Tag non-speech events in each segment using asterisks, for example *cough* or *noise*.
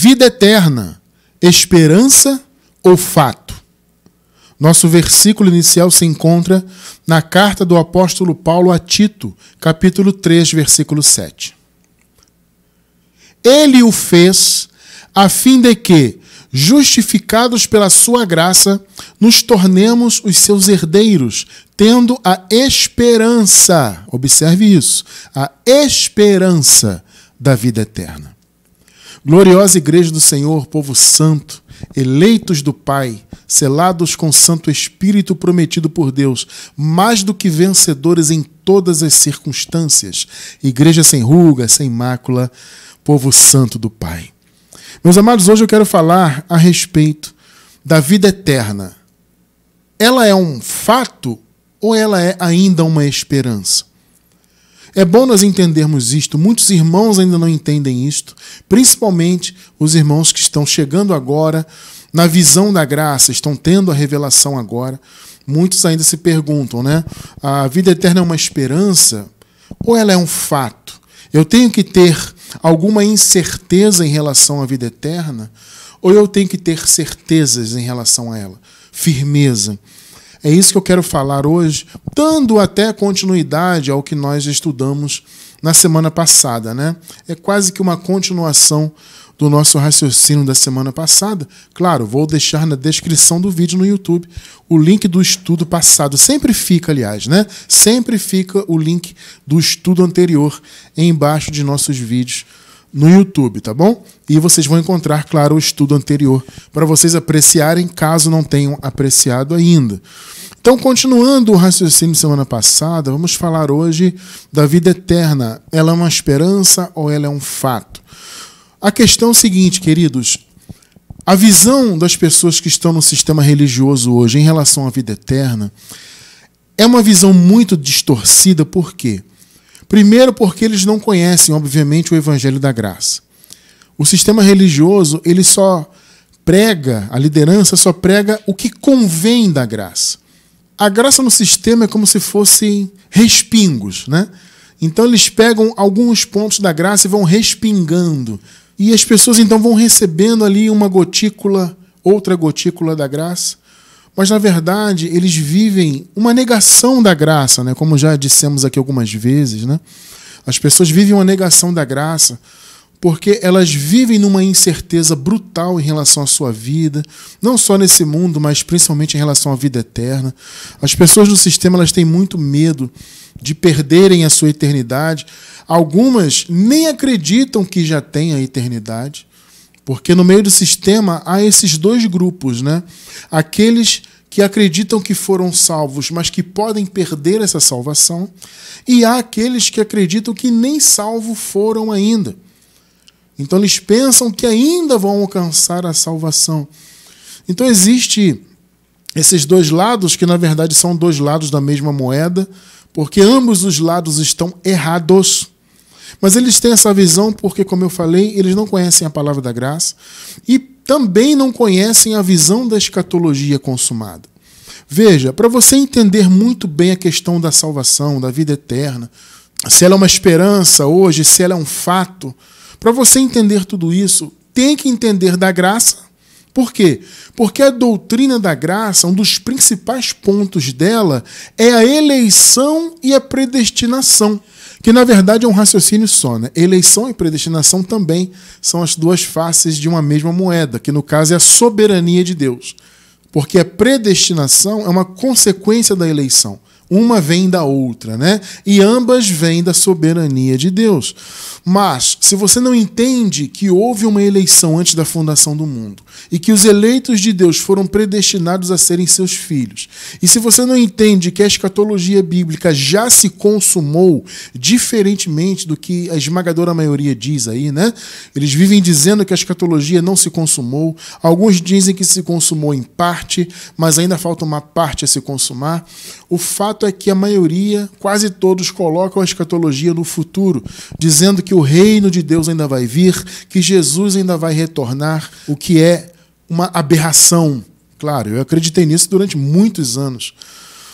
vida eterna, esperança ou fato? Nosso versículo inicial se encontra na carta do apóstolo Paulo a Tito, capítulo 3, versículo 7. Ele o fez a fim de que, justificados pela sua graça, nos tornemos os seus herdeiros, tendo a esperança, observe isso, a esperança da vida eterna. Gloriosa Igreja do Senhor, povo santo, eleitos do Pai, selados com o Santo Espírito prometido por Deus, mais do que vencedores em todas as circunstâncias, igreja sem ruga, sem mácula, povo santo do Pai. Meus amados, hoje eu quero falar a respeito da vida eterna. Ela é um fato ou ela é ainda uma esperança? É bom nós entendermos isto. Muitos irmãos ainda não entendem isto, principalmente os irmãos que estão chegando agora na visão da graça, estão tendo a revelação agora. Muitos ainda se perguntam, né? A vida eterna é uma esperança ou ela é um fato? Eu tenho que ter alguma incerteza em relação à vida eterna ou eu tenho que ter certezas em relação a ela? Firmeza. É isso que eu quero falar hoje, dando até continuidade ao que nós estudamos na semana passada, né? É quase que uma continuação do nosso raciocínio da semana passada. Claro, vou deixar na descrição do vídeo no YouTube o link do estudo passado. Sempre fica, aliás, né? Sempre fica o link do estudo anterior embaixo de nossos vídeos no YouTube, tá bom? E vocês vão encontrar, claro, o estudo anterior para vocês apreciarem, caso não tenham apreciado ainda. Então, continuando o raciocínio de semana passada, vamos falar hoje da vida eterna. Ela é uma esperança ou ela é um fato? A questão é a seguinte, queridos. A visão das pessoas que estão no sistema religioso hoje em relação à vida eterna é uma visão muito distorcida, por quê? Primeiro, porque eles não conhecem, obviamente, o evangelho da graça. O sistema religioso, ele só prega, a liderança só prega o que convém da graça. A graça no sistema é como se fossem respingos, né? Então eles pegam alguns pontos da graça e vão respingando. E as pessoas então vão recebendo ali uma gotícula, outra gotícula da graça, mas, na verdade, eles vivem uma negação da graça, né? como já dissemos aqui algumas vezes. Né? As pessoas vivem uma negação da graça porque elas vivem numa incerteza brutal em relação à sua vida, não só nesse mundo, mas principalmente em relação à vida eterna. As pessoas no sistema elas têm muito medo de perderem a sua eternidade. Algumas nem acreditam que já têm a eternidade. Porque no meio do sistema há esses dois grupos, né? Aqueles que acreditam que foram salvos, mas que podem perder essa salvação, e há aqueles que acreditam que nem salvo foram ainda. Então eles pensam que ainda vão alcançar a salvação. Então existe esses dois lados que na verdade são dois lados da mesma moeda, porque ambos os lados estão errados. Mas eles têm essa visão porque, como eu falei, eles não conhecem a palavra da graça e também não conhecem a visão da escatologia consumada. Veja, para você entender muito bem a questão da salvação, da vida eterna, se ela é uma esperança hoje, se ela é um fato, para você entender tudo isso, tem que entender da graça. Por quê? Porque a doutrina da graça, um dos principais pontos dela é a eleição e a predestinação que na verdade é um raciocínio só. Né? Eleição e predestinação também são as duas faces de uma mesma moeda, que no caso é a soberania de Deus. Porque a predestinação é uma consequência da eleição. Uma vem da outra, né? E ambas vêm da soberania de Deus. Mas, se você não entende que houve uma eleição antes da fundação do mundo e que os eleitos de Deus foram predestinados a serem seus filhos, e se você não entende que a escatologia bíblica já se consumou, diferentemente do que a esmagadora maioria diz aí, né? Eles vivem dizendo que a escatologia não se consumou, alguns dizem que se consumou em parte, mas ainda falta uma parte a se consumar. O fato fato é que a maioria, quase todos, colocam a escatologia no futuro, dizendo que o reino de Deus ainda vai vir, que Jesus ainda vai retornar, o que é uma aberração. Claro, eu acreditei nisso durante muitos anos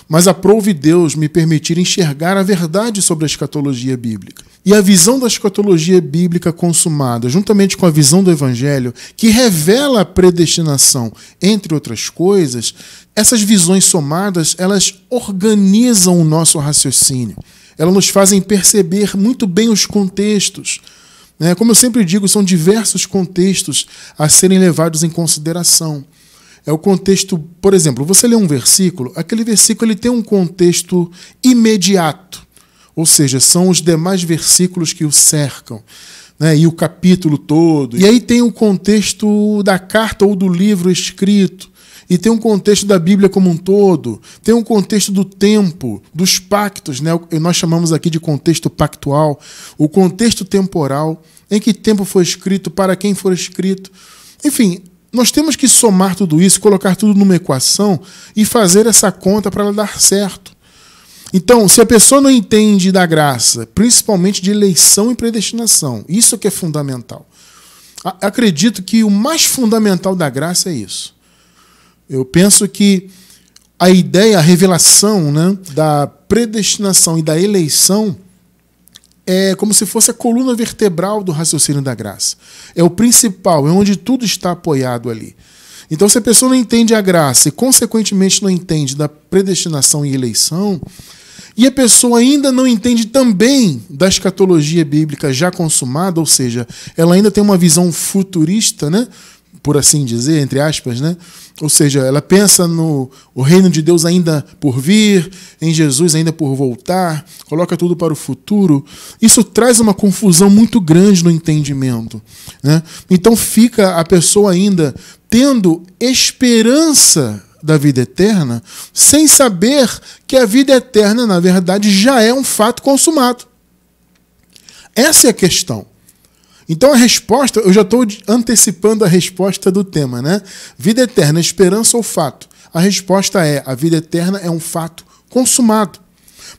mas aprouve Deus me permitir enxergar a verdade sobre a escatologia bíblica. E a visão da escatologia bíblica consumada, juntamente com a visão do Evangelho, que revela a predestinação, entre outras coisas, essas visões somadas, elas organizam o nosso raciocínio. Elas nos fazem perceber muito bem os contextos, né? como eu sempre digo, são diversos contextos a serem levados em consideração é o contexto, por exemplo, você lê um versículo, aquele versículo ele tem um contexto imediato, ou seja, são os demais versículos que o cercam, né, e o capítulo todo. E aí tem o contexto da carta ou do livro escrito, e tem um contexto da Bíblia como um todo, tem um contexto do tempo, dos pactos, né? nós chamamos aqui de contexto pactual, o contexto temporal, em que tempo foi escrito, para quem foi escrito. Enfim, nós temos que somar tudo isso, colocar tudo numa equação e fazer essa conta para ela dar certo. Então, se a pessoa não entende da graça, principalmente de eleição e predestinação, isso que é fundamental. Acredito que o mais fundamental da graça é isso. Eu penso que a ideia, a revelação né, da predestinação e da eleição é como se fosse a coluna vertebral do raciocínio da graça. É o principal, é onde tudo está apoiado ali. Então, se a pessoa não entende a graça e, consequentemente, não entende da predestinação e eleição, e a pessoa ainda não entende também da escatologia bíblica já consumada, ou seja, ela ainda tem uma visão futurista, né? por assim dizer, entre aspas, né? Ou seja, ela pensa no o reino de Deus ainda por vir, em Jesus ainda por voltar, coloca tudo para o futuro. Isso traz uma confusão muito grande no entendimento. Né? Então fica a pessoa ainda tendo esperança da vida eterna, sem saber que a vida eterna, na verdade, já é um fato consumado. Essa é a questão. Então a resposta, eu já estou antecipando a resposta do tema, né? Vida eterna, esperança ou fato? A resposta é: a vida eterna é um fato consumado.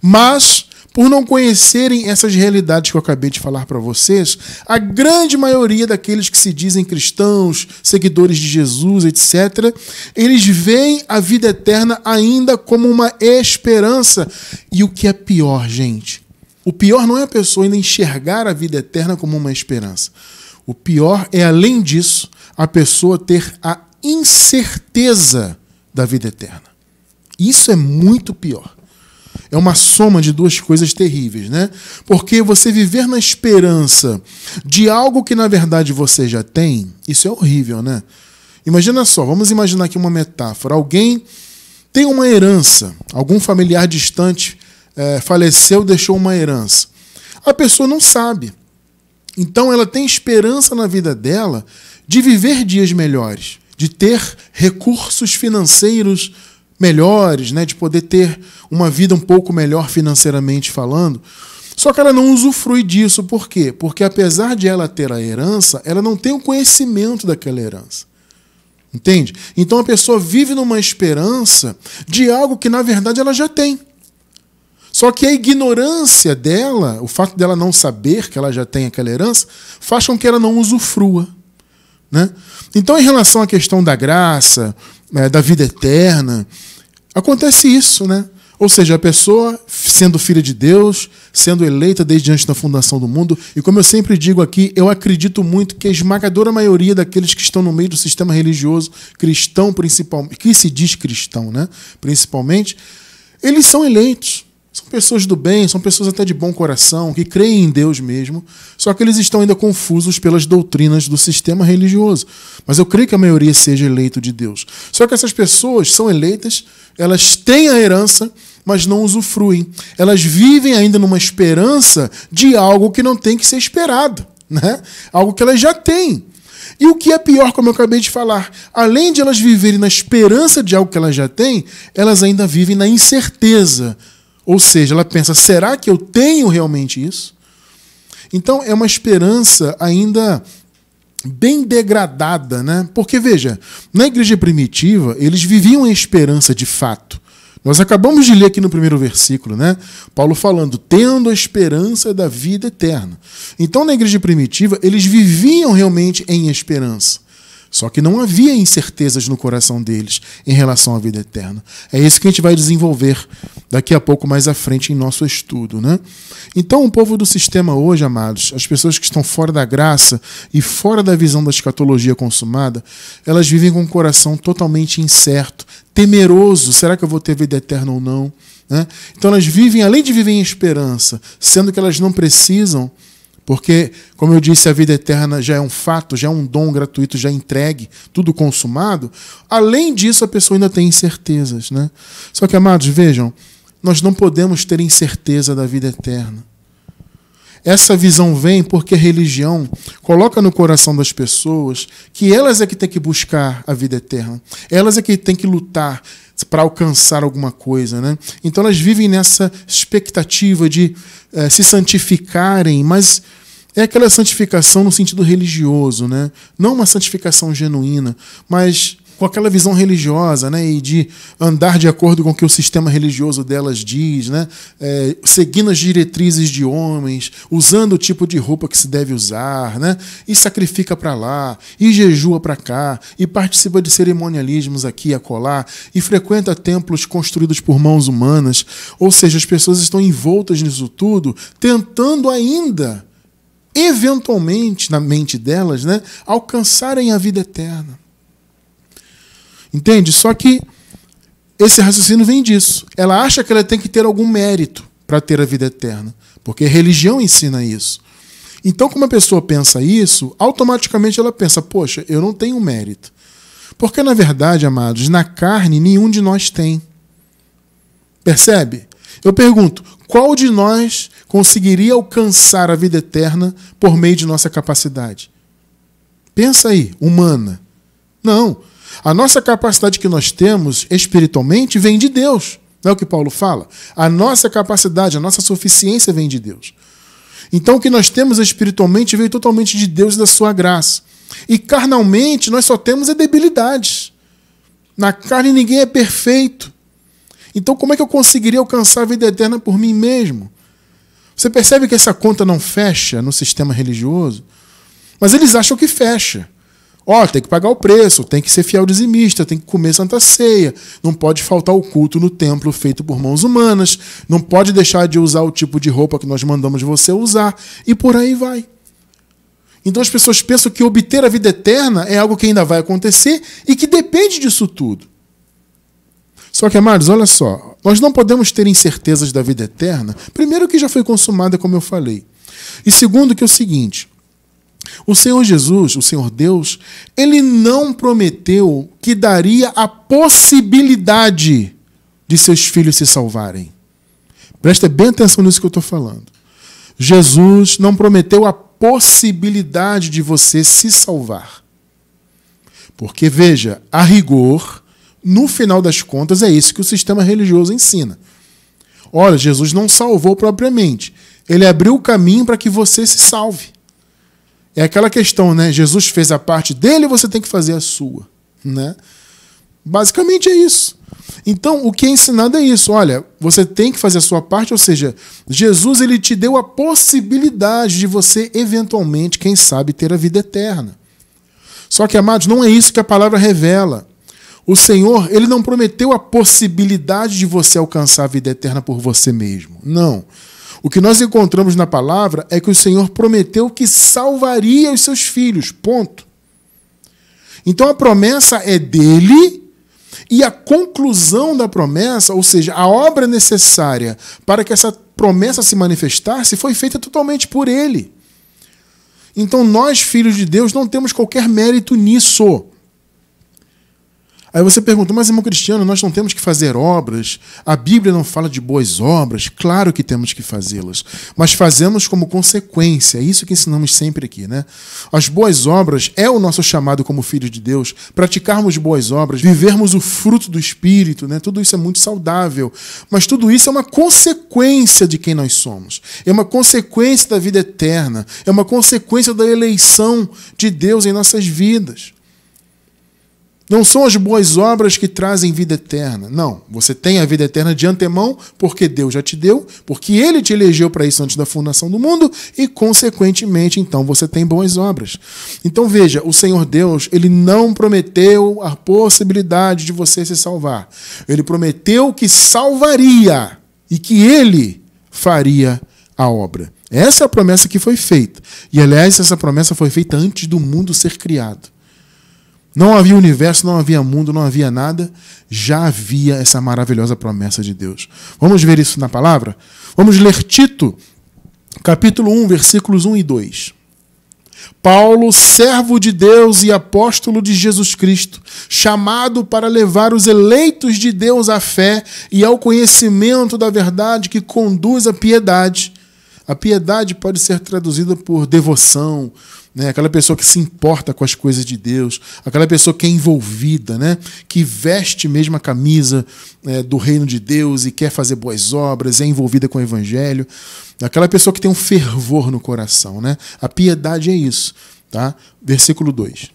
Mas, por não conhecerem essas realidades que eu acabei de falar para vocês, a grande maioria daqueles que se dizem cristãos, seguidores de Jesus, etc., eles veem a vida eterna ainda como uma esperança. E o que é pior, gente? O pior não é a pessoa ainda enxergar a vida eterna como uma esperança. O pior é, além disso, a pessoa ter a incerteza da vida eterna. Isso é muito pior. É uma soma de duas coisas terríveis, né? Porque você viver na esperança de algo que na verdade você já tem, isso é horrível, né? Imagina só, vamos imaginar aqui uma metáfora. Alguém tem uma herança, algum familiar distante é, faleceu, deixou uma herança. A pessoa não sabe. Então ela tem esperança na vida dela de viver dias melhores, de ter recursos financeiros melhores, né, de poder ter uma vida um pouco melhor financeiramente falando. Só que ela não usufrui disso, por quê? Porque apesar de ela ter a herança, ela não tem o conhecimento daquela herança. Entende? Então a pessoa vive numa esperança de algo que na verdade ela já tem. Só que a ignorância dela, o fato dela não saber que ela já tem aquela herança, faz com que ela não usufrua. Né? Então, em relação à questão da graça, né, da vida eterna, acontece isso, né? Ou seja, a pessoa, sendo filha de Deus, sendo eleita desde antes da fundação do mundo, e como eu sempre digo aqui, eu acredito muito que a esmagadora maioria daqueles que estão no meio do sistema religioso cristão, principalmente, que se diz cristão, né? Principalmente, eles são eleitos. São pessoas do bem, são pessoas até de bom coração, que creem em Deus mesmo, só que eles estão ainda confusos pelas doutrinas do sistema religioso. Mas eu creio que a maioria seja eleito de Deus. Só que essas pessoas são eleitas, elas têm a herança, mas não usufruem. Elas vivem ainda numa esperança de algo que não tem que ser esperado, né? Algo que elas já têm. E o que é pior, como eu acabei de falar, além de elas viverem na esperança de algo que elas já têm, elas ainda vivem na incerteza ou seja, ela pensa: será que eu tenho realmente isso? Então é uma esperança ainda bem degradada, né? Porque veja, na igreja primitiva eles viviam a esperança de fato. Nós acabamos de ler aqui no primeiro versículo, né? Paulo falando, tendo a esperança da vida eterna. Então, na igreja primitiva, eles viviam realmente em esperança. Só que não havia incertezas no coração deles em relação à vida eterna. É isso que a gente vai desenvolver daqui a pouco mais à frente em nosso estudo, né? Então, o povo do sistema hoje, amados, as pessoas que estão fora da graça e fora da visão da escatologia consumada, elas vivem com o coração totalmente incerto, temeroso, será que eu vou ter vida eterna ou não? Né? Então elas vivem, além de vivem em esperança, sendo que elas não precisam porque, como eu disse, a vida eterna já é um fato, já é um dom gratuito, já é entregue, tudo consumado. Além disso, a pessoa ainda tem incertezas. Né? Só que, amados, vejam, nós não podemos ter incerteza da vida eterna. Essa visão vem porque a religião coloca no coração das pessoas que elas é que têm que buscar a vida eterna, elas é que têm que lutar para alcançar alguma coisa. Né? Então elas vivem nessa expectativa de eh, se santificarem, mas é aquela santificação no sentido religioso, né? não uma santificação genuína, mas com aquela visão religiosa, né, e de andar de acordo com o que o sistema religioso delas diz, né, é, seguindo as diretrizes de homens, usando o tipo de roupa que se deve usar, né, e sacrifica para lá, e jejua para cá, e participa de cerimonialismos aqui e acolá, e frequenta templos construídos por mãos humanas, ou seja, as pessoas estão envoltas nisso tudo, tentando ainda eventualmente na mente delas, né, alcançarem a vida eterna. Entende? Só que esse raciocínio vem disso. Ela acha que ela tem que ter algum mérito para ter a vida eterna, porque a religião ensina isso. Então, como a pessoa pensa isso, automaticamente ela pensa: poxa, eu não tenho mérito. Porque, na verdade, amados, na carne nenhum de nós tem. Percebe? Eu pergunto: qual de nós conseguiria alcançar a vida eterna por meio de nossa capacidade? Pensa aí, humana. Não. A nossa capacidade que nós temos espiritualmente vem de Deus. Não é o que Paulo fala? A nossa capacidade, a nossa suficiência vem de Deus. Então o que nós temos espiritualmente veio totalmente de Deus e da sua graça. E carnalmente nós só temos é debilidades. Na carne ninguém é perfeito. Então como é que eu conseguiria alcançar a vida eterna por mim mesmo? Você percebe que essa conta não fecha no sistema religioso? Mas eles acham que fecha. Ó, oh, tem que pagar o preço, tem que ser fiel dizimista, tem que comer santa ceia, não pode faltar o culto no templo feito por mãos humanas, não pode deixar de usar o tipo de roupa que nós mandamos você usar, e por aí vai. Então as pessoas pensam que obter a vida eterna é algo que ainda vai acontecer e que depende disso tudo. Só que, amados, olha só, nós não podemos ter incertezas da vida eterna, primeiro que já foi consumada, como eu falei, e segundo que é o seguinte, o Senhor Jesus, o Senhor Deus, ele não prometeu que daria a possibilidade de seus filhos se salvarem. Presta bem atenção nisso que eu estou falando. Jesus não prometeu a possibilidade de você se salvar. Porque, veja, a rigor, no final das contas, é isso que o sistema religioso ensina. Olha, Jesus não salvou propriamente, ele abriu o caminho para que você se salve. É aquela questão, né? Jesus fez a parte dele, você tem que fazer a sua, né? Basicamente é isso. Então, o que é ensinado é isso. Olha, você tem que fazer a sua parte, ou seja, Jesus ele te deu a possibilidade de você eventualmente, quem sabe, ter a vida eterna. Só que, amados, não é isso que a palavra revela. O Senhor, ele não prometeu a possibilidade de você alcançar a vida eterna por você mesmo. Não. O que nós encontramos na palavra é que o Senhor prometeu que salvaria os seus filhos. Ponto. Então a promessa é dele e a conclusão da promessa, ou seja, a obra necessária para que essa promessa se manifestasse, foi feita totalmente por ele. Então nós, filhos de Deus, não temos qualquer mérito nisso. Aí você pergunta, mas irmão Cristiano, nós não temos que fazer obras? A Bíblia não fala de boas obras? Claro que temos que fazê-las, mas fazemos como consequência. É isso que ensinamos sempre aqui, né? As boas obras é o nosso chamado como filho de Deus, praticarmos boas obras, vivermos o fruto do Espírito, né? Tudo isso é muito saudável, mas tudo isso é uma consequência de quem nós somos. É uma consequência da vida eterna, é uma consequência da eleição de Deus em nossas vidas. Não são as boas obras que trazem vida eterna. Não, você tem a vida eterna de antemão, porque Deus já te deu, porque Ele te elegeu para isso antes da fundação do mundo, e, consequentemente, então você tem boas obras. Então veja, o Senhor Deus, Ele não prometeu a possibilidade de você se salvar. Ele prometeu que salvaria e que Ele faria a obra. Essa é a promessa que foi feita. E, aliás, essa promessa foi feita antes do mundo ser criado. Não havia universo, não havia mundo, não havia nada, já havia essa maravilhosa promessa de Deus. Vamos ver isso na palavra? Vamos ler Tito, capítulo 1, versículos 1 e 2. Paulo, servo de Deus e apóstolo de Jesus Cristo, chamado para levar os eleitos de Deus à fé e ao conhecimento da verdade que conduz à piedade, a piedade pode ser traduzida por devoção, né? aquela pessoa que se importa com as coisas de Deus, aquela pessoa que é envolvida, né? que veste mesmo a camisa é, do reino de Deus e quer fazer boas obras, é envolvida com o evangelho, aquela pessoa que tem um fervor no coração. Né? A piedade é isso. Tá? Versículo 2.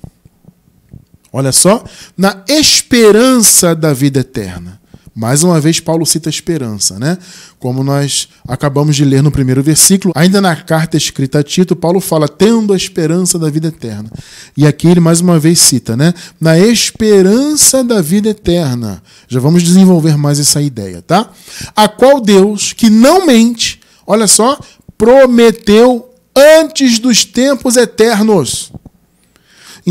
Olha só, na esperança da vida eterna. Mais uma vez, Paulo cita a esperança, né? Como nós acabamos de ler no primeiro versículo, ainda na carta escrita a Tito, Paulo fala, tendo a esperança da vida eterna. E aqui ele mais uma vez cita, né? Na esperança da vida eterna. Já vamos desenvolver mais essa ideia, tá? A qual Deus, que não mente, olha só, prometeu antes dos tempos eternos.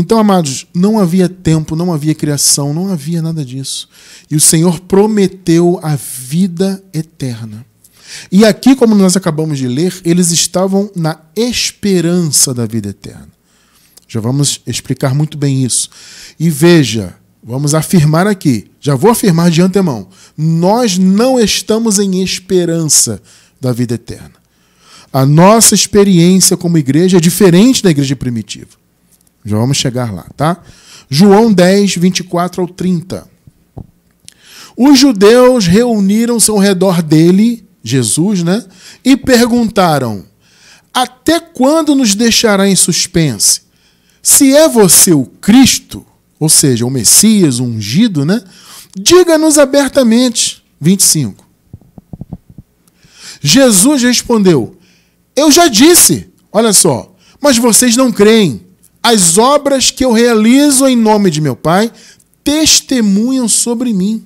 Então, amados, não havia tempo, não havia criação, não havia nada disso. E o Senhor prometeu a vida eterna. E aqui, como nós acabamos de ler, eles estavam na esperança da vida eterna. Já vamos explicar muito bem isso. E veja, vamos afirmar aqui, já vou afirmar de antemão: nós não estamos em esperança da vida eterna. A nossa experiência como igreja é diferente da igreja primitiva. Já vamos chegar lá, tá? João 10, 24 ao 30. Os judeus reuniram-se ao redor dele, Jesus, né? E perguntaram: Até quando nos deixará em suspense? Se é você o Cristo, ou seja, o Messias o ungido, né? Diga-nos abertamente. 25. Jesus respondeu: Eu já disse, olha só, mas vocês não creem. As obras que eu realizo em nome de meu Pai testemunham sobre mim.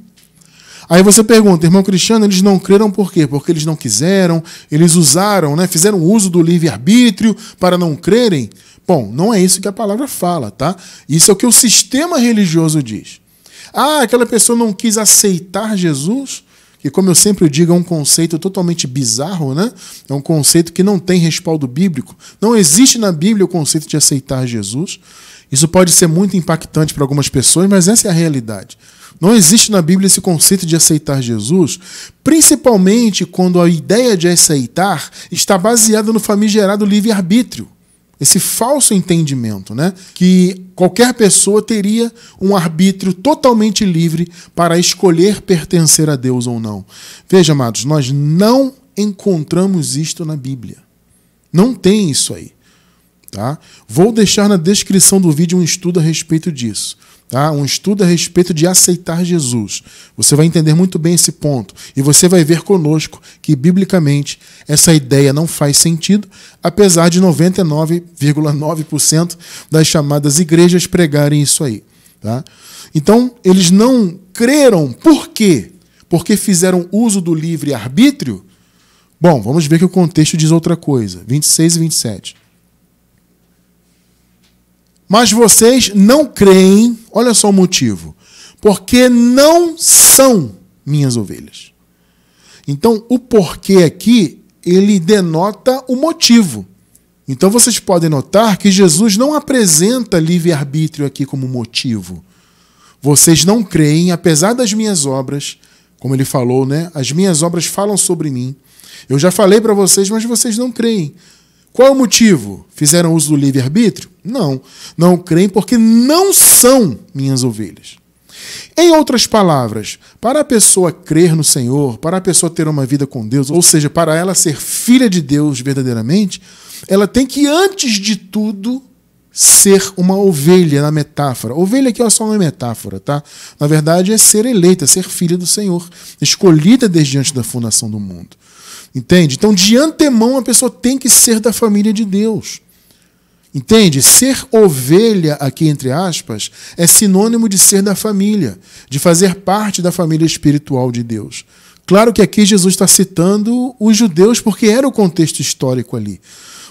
Aí você pergunta, irmão Cristiano, eles não creram por quê? Porque eles não quiseram, eles usaram, né, fizeram uso do livre-arbítrio para não crerem? Bom, não é isso que a palavra fala, tá? Isso é o que o sistema religioso diz. Ah, aquela pessoa não quis aceitar Jesus? que, como eu sempre digo, é um conceito totalmente bizarro, né? É um conceito que não tem respaldo bíblico. Não existe na Bíblia o conceito de aceitar Jesus. Isso pode ser muito impactante para algumas pessoas, mas essa é a realidade. Não existe na Bíblia esse conceito de aceitar Jesus, principalmente quando a ideia de aceitar está baseada no famigerado livre-arbítrio esse falso entendimento, né? Que qualquer pessoa teria um arbítrio totalmente livre para escolher pertencer a Deus ou não. Veja, amados, nós não encontramos isto na Bíblia. Não tem isso aí. Tá? Vou deixar na descrição do vídeo um estudo a respeito disso. Tá? Um estudo a respeito de aceitar Jesus. Você vai entender muito bem esse ponto. E você vai ver conosco que, biblicamente, essa ideia não faz sentido, apesar de 99,9% das chamadas igrejas pregarem isso aí. Tá? Então, eles não creram. Por quê? Porque fizeram uso do livre-arbítrio? Bom, vamos ver que o contexto diz outra coisa. 26 e 27. Mas vocês não creem, olha só o motivo, porque não são minhas ovelhas. Então, o porquê aqui, ele denota o motivo. Então, vocês podem notar que Jesus não apresenta livre-arbítrio aqui como motivo. Vocês não creem, apesar das minhas obras, como ele falou, né? As minhas obras falam sobre mim. Eu já falei para vocês, mas vocês não creem. Qual o motivo? Fizeram uso do livre-arbítrio? Não. Não creem porque não são minhas ovelhas. Em outras palavras, para a pessoa crer no Senhor, para a pessoa ter uma vida com Deus, ou seja, para ela ser filha de Deus verdadeiramente, ela tem que, antes de tudo, ser uma ovelha na metáfora. Ovelha aqui é só uma metáfora, tá? Na verdade, é ser eleita, ser filha do Senhor, escolhida desde antes da fundação do mundo. Entende? Então, de antemão, a pessoa tem que ser da família de Deus. Entende? Ser ovelha, aqui entre aspas, é sinônimo de ser da família, de fazer parte da família espiritual de Deus. Claro que aqui Jesus está citando os judeus, porque era o contexto histórico ali.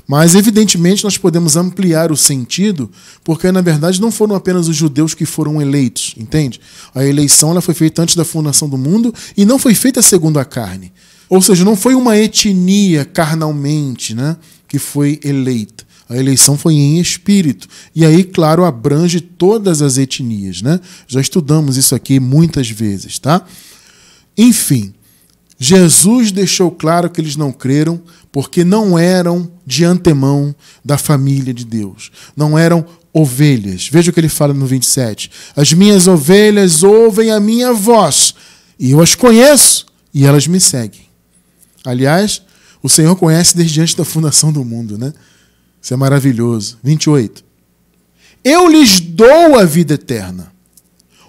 Mas, evidentemente, nós podemos ampliar o sentido, porque, na verdade, não foram apenas os judeus que foram eleitos, entende? A eleição ela foi feita antes da fundação do mundo e não foi feita segundo a carne. Ou seja, não foi uma etnia carnalmente né, que foi eleita. A eleição foi em espírito. E aí, claro, abrange todas as etnias. Né? Já estudamos isso aqui muitas vezes. tá? Enfim, Jesus deixou claro que eles não creram porque não eram de antemão da família de Deus. Não eram ovelhas. Veja o que ele fala no 27. As minhas ovelhas ouvem a minha voz, e eu as conheço, e elas me seguem. Aliás, o Senhor conhece desde antes da fundação do mundo, né? Isso é maravilhoso. 28. Eu lhes dou a vida eterna.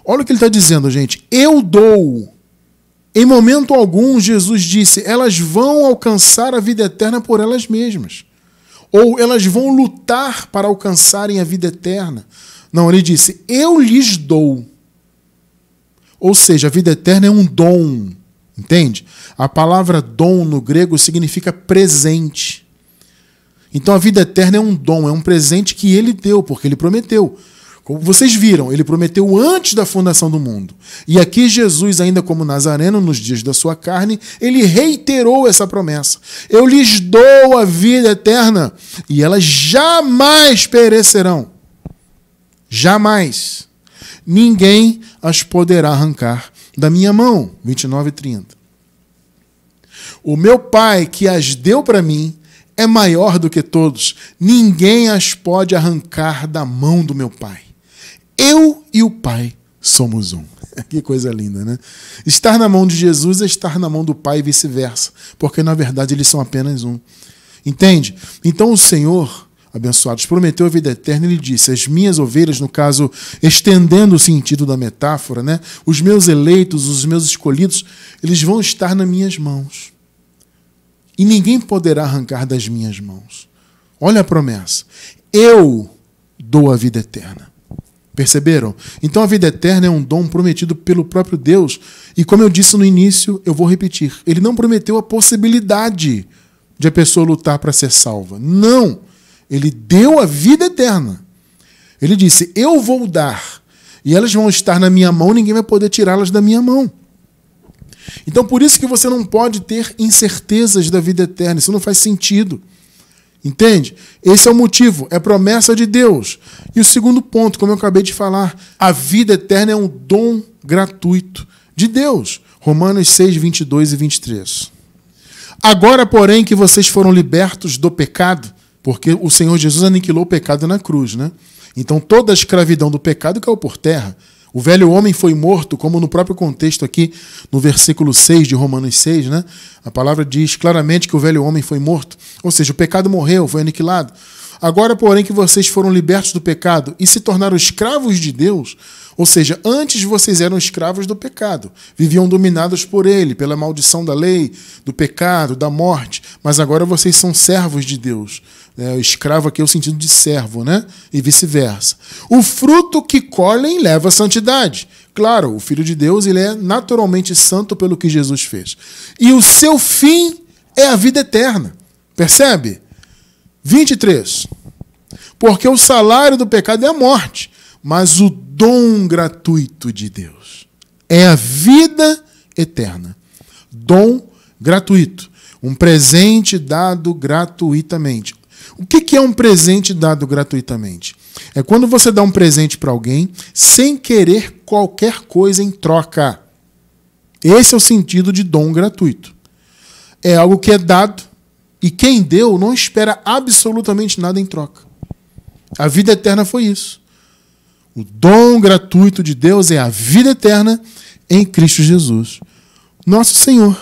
Olha o que ele está dizendo, gente. Eu dou. Em momento algum, Jesus disse: elas vão alcançar a vida eterna por elas mesmas. Ou elas vão lutar para alcançarem a vida eterna. Não, ele disse: eu lhes dou. Ou seja, a vida eterna é um dom Entende? A palavra dom no grego significa presente. Então a vida eterna é um dom, é um presente que ele deu, porque ele prometeu. Como vocês viram, ele prometeu antes da fundação do mundo. E aqui Jesus, ainda como Nazareno, nos dias da sua carne, ele reiterou essa promessa: Eu lhes dou a vida eterna e elas jamais perecerão. Jamais. Ninguém as poderá arrancar da minha mão. 29 e 30. O meu Pai que as deu para mim é maior do que todos. Ninguém as pode arrancar da mão do meu Pai. Eu e o Pai somos um. *laughs* Que coisa linda, né? Estar na mão de Jesus é estar na mão do Pai e vice-versa, porque na verdade eles são apenas um. Entende? Então o Senhor abençoados, prometeu a vida eterna, ele disse: As minhas ovelhas, no caso, estendendo o sentido da metáfora, né? os meus eleitos, os meus escolhidos, eles vão estar nas minhas mãos. E ninguém poderá arrancar das minhas mãos. Olha a promessa. Eu dou a vida eterna. Perceberam? Então a vida eterna é um dom prometido pelo próprio Deus. E como eu disse no início, eu vou repetir: ele não prometeu a possibilidade de a pessoa lutar para ser salva. Não! Ele deu a vida eterna. Ele disse: Eu vou dar, e elas vão estar na minha mão, ninguém vai poder tirá-las da minha mão. Então, por isso que você não pode ter incertezas da vida eterna, isso não faz sentido. Entende? Esse é o motivo, é promessa de Deus. E o segundo ponto, como eu acabei de falar, a vida eterna é um dom gratuito de Deus. Romanos 6, 22 e 23. Agora, porém, que vocês foram libertos do pecado, porque o Senhor Jesus aniquilou o pecado na cruz, né? Então toda a escravidão do pecado caiu por terra. O velho homem foi morto, como no próprio contexto aqui, no versículo 6 de Romanos 6, né? A palavra diz claramente que o velho homem foi morto. Ou seja, o pecado morreu, foi aniquilado. Agora, porém, que vocês foram libertos do pecado e se tornaram escravos de Deus, ou seja, antes vocês eram escravos do pecado, viviam dominados por ele, pela maldição da lei, do pecado, da morte, mas agora vocês são servos de Deus é, o escravo aqui é o sentido de servo, né? E vice-versa. O fruto que colhem leva à santidade. Claro, o Filho de Deus ele é naturalmente santo pelo que Jesus fez. E o seu fim é a vida eterna. Percebe? 23. Porque o salário do pecado é a morte, mas o dom gratuito de Deus é a vida eterna. Dom gratuito. Um presente dado gratuitamente. O que, que é um presente dado gratuitamente? É quando você dá um presente para alguém sem querer qualquer coisa em troca. Esse é o sentido de dom gratuito. É algo que é dado e quem deu não espera absolutamente nada em troca. A vida eterna foi isso. O dom gratuito de Deus é a vida eterna em Cristo Jesus, nosso Senhor.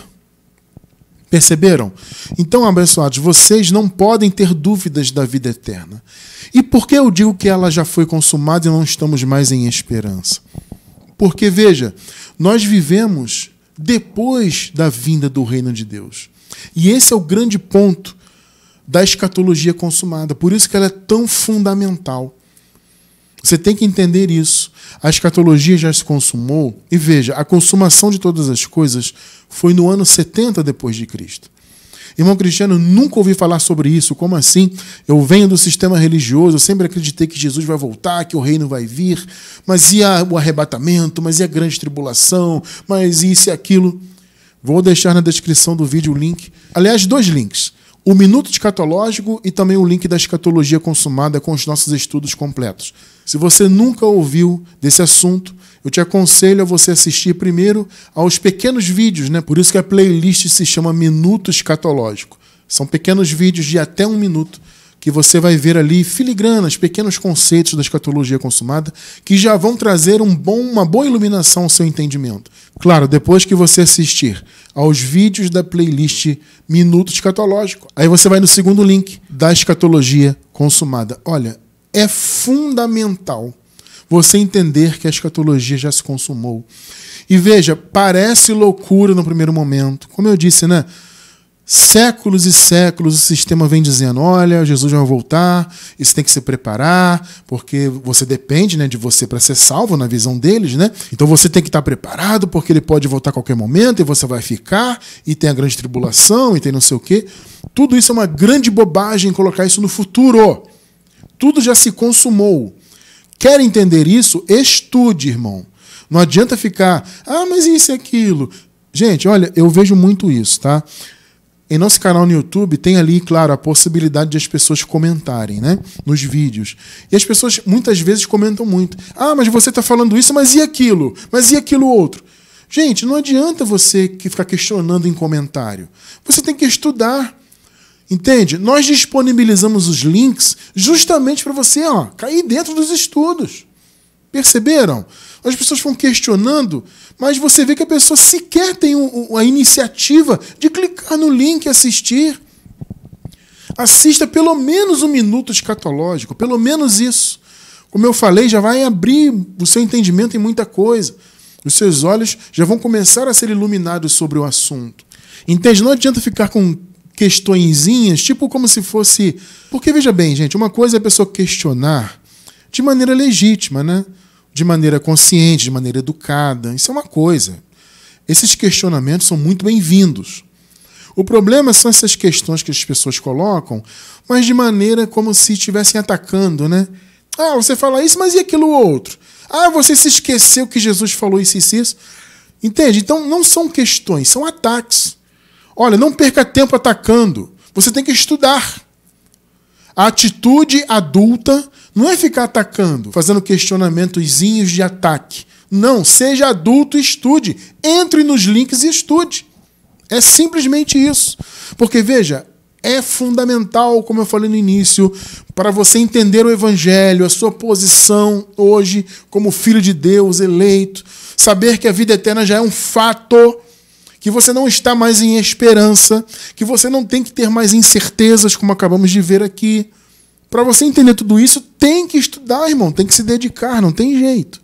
Perceberam? Então, abençoados, vocês não podem ter dúvidas da vida eterna. E por que eu digo que ela já foi consumada e não estamos mais em esperança? Porque, veja, nós vivemos depois da vinda do reino de Deus. E esse é o grande ponto da escatologia consumada. Por isso que ela é tão fundamental. Você tem que entender isso. A escatologia já se consumou e veja, a consumação de todas as coisas foi no ano 70 depois de Cristo. Irmão Cristiano, nunca ouvi falar sobre isso. Como assim? Eu venho do sistema religioso, eu sempre acreditei que Jesus vai voltar, que o reino vai vir, mas e a, o arrebatamento? Mas e a grande tribulação? Mas isso e aquilo? Vou deixar na descrição do vídeo o link. Aliás, dois links o Minuto Escatológico e também o link da Escatologia Consumada com os nossos estudos completos. Se você nunca ouviu desse assunto, eu te aconselho a você assistir primeiro aos pequenos vídeos, né? Por isso que a playlist se chama Minuto Escatológico. São pequenos vídeos de até um minuto que você vai ver ali filigranas, pequenos conceitos da escatologia consumada, que já vão trazer um bom, uma boa iluminação ao seu entendimento. Claro, depois que você assistir aos vídeos da playlist Minuto Escatológico. Aí você vai no segundo link da escatologia consumada. Olha, é fundamental você entender que a escatologia já se consumou. E veja, parece loucura no primeiro momento. Como eu disse, né? Séculos e séculos o sistema vem dizendo: olha, Jesus vai voltar, isso tem que se preparar, porque você depende né, de você para ser salvo na visão deles, né? Então você tem que estar tá preparado, porque ele pode voltar a qualquer momento e você vai ficar, e tem a grande tribulação, e tem não sei o quê. Tudo isso é uma grande bobagem colocar isso no futuro. Tudo já se consumou. Quer entender isso? Estude, irmão. Não adianta ficar, ah, mas isso e aquilo. Gente, olha, eu vejo muito isso, tá? Em nosso canal no YouTube tem ali, claro, a possibilidade de as pessoas comentarem, né? Nos vídeos. E as pessoas muitas vezes comentam muito. Ah, mas você está falando isso, mas e aquilo? Mas e aquilo outro? Gente, não adianta você que ficar questionando em comentário. Você tem que estudar. Entende? Nós disponibilizamos os links justamente para você ó, cair dentro dos estudos. Perceberam? As pessoas vão questionando, mas você vê que a pessoa sequer tem a iniciativa de clicar no link e assistir. Assista pelo menos um minuto escatológico, pelo menos isso. Como eu falei, já vai abrir o seu entendimento em muita coisa. Os seus olhos já vão começar a ser iluminados sobre o assunto. Entende? Não adianta ficar com questõezinhas, tipo como se fosse. Porque veja bem, gente, uma coisa é a pessoa questionar de maneira legítima, né? de maneira consciente, de maneira educada. Isso é uma coisa. Esses questionamentos são muito bem-vindos. O problema são essas questões que as pessoas colocam, mas de maneira como se estivessem atacando, né? Ah, você fala isso, mas e aquilo outro? Ah, você se esqueceu que Jesus falou isso e isso. Entende? Então não são questões, são ataques. Olha, não perca tempo atacando. Você tem que estudar. A atitude adulta não é ficar atacando, fazendo questionamentozinhos de ataque. Não, seja adulto e estude. Entre nos links e estude. É simplesmente isso. Porque veja, é fundamental, como eu falei no início, para você entender o Evangelho, a sua posição hoje como filho de Deus eleito, saber que a vida eterna já é um fato, que você não está mais em esperança, que você não tem que ter mais incertezas, como acabamos de ver aqui. Para você entender tudo isso, tem que estudar, irmão, tem que se dedicar, não tem jeito.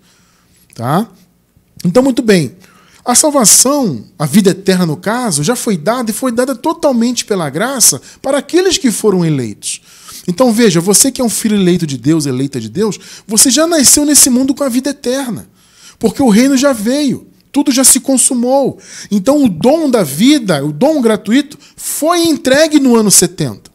Tá? Então, muito bem. A salvação, a vida eterna no caso, já foi dada e foi dada totalmente pela graça para aqueles que foram eleitos. Então veja, você que é um filho eleito de Deus, eleita de Deus, você já nasceu nesse mundo com a vida eterna, porque o reino já veio, tudo já se consumou. Então o dom da vida, o dom gratuito, foi entregue no ano 70.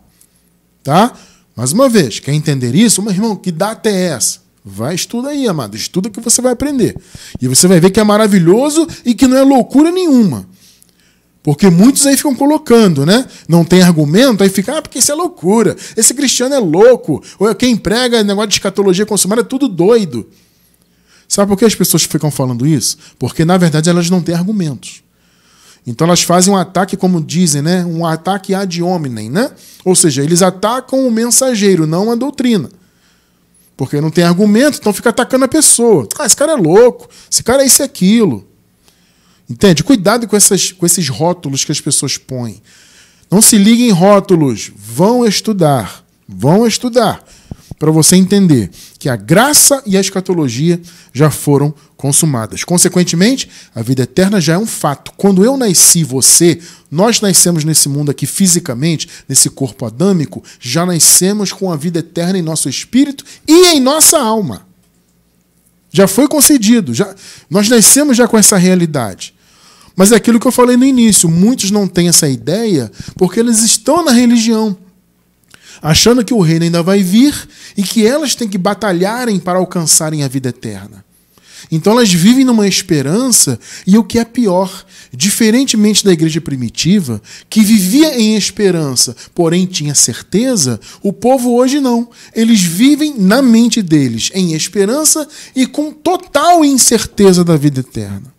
Tá? Mais uma vez, quer entender isso? Meu irmão, que data é essa? Vai estuda aí, amado. Estuda que você vai aprender. E você vai ver que é maravilhoso e que não é loucura nenhuma. Porque muitos aí ficam colocando, né? Não tem argumento, aí fica, ah, porque isso é loucura. Esse cristiano é louco. Ou é quem prega negócio de escatologia consumada é tudo doido. Sabe por que as pessoas ficam falando isso? Porque, na verdade, elas não têm argumentos. Então elas fazem um ataque, como dizem, né? um ataque ad hominem, né? Ou seja, eles atacam o mensageiro, não a doutrina. Porque não tem argumento, então fica atacando a pessoa. Ah, esse cara é louco, esse cara é isso e aquilo. Entende? Cuidado com, essas, com esses rótulos que as pessoas põem. Não se liguem em rótulos. Vão estudar. Vão estudar para você entender que a graça e a escatologia já foram consumadas. Consequentemente, a vida eterna já é um fato. Quando eu nasci, você, nós nascemos nesse mundo aqui fisicamente, nesse corpo adâmico, já nascemos com a vida eterna em nosso espírito e em nossa alma. Já foi concedido, já nós nascemos já com essa realidade. Mas é aquilo que eu falei no início, muitos não têm essa ideia porque eles estão na religião achando que o reino ainda vai vir e que elas têm que batalharem para alcançarem a vida eterna. Então elas vivem numa esperança, e o que é pior, diferentemente da igreja primitiva, que vivia em esperança, porém tinha certeza, o povo hoje não. Eles vivem na mente deles, em esperança e com total incerteza da vida eterna.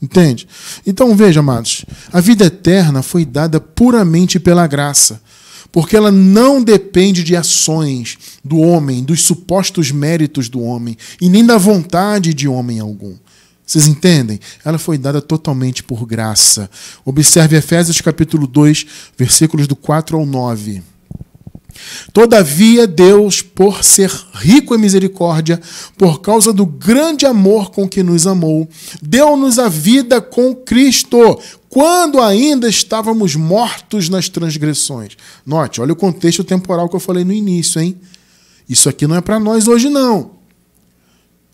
Entende? Então veja, amados, a vida eterna foi dada puramente pela graça porque ela não depende de ações do homem, dos supostos méritos do homem e nem da vontade de homem algum. Vocês entendem? Ela foi dada totalmente por graça. Observe Efésios capítulo 2, versículos do 4 ao 9. Todavia, Deus, por ser rico em misericórdia, por causa do grande amor com que nos amou, deu-nos a vida com Cristo, quando ainda estávamos mortos nas transgressões. Note, olha o contexto temporal que eu falei no início, hein? Isso aqui não é para nós hoje, não.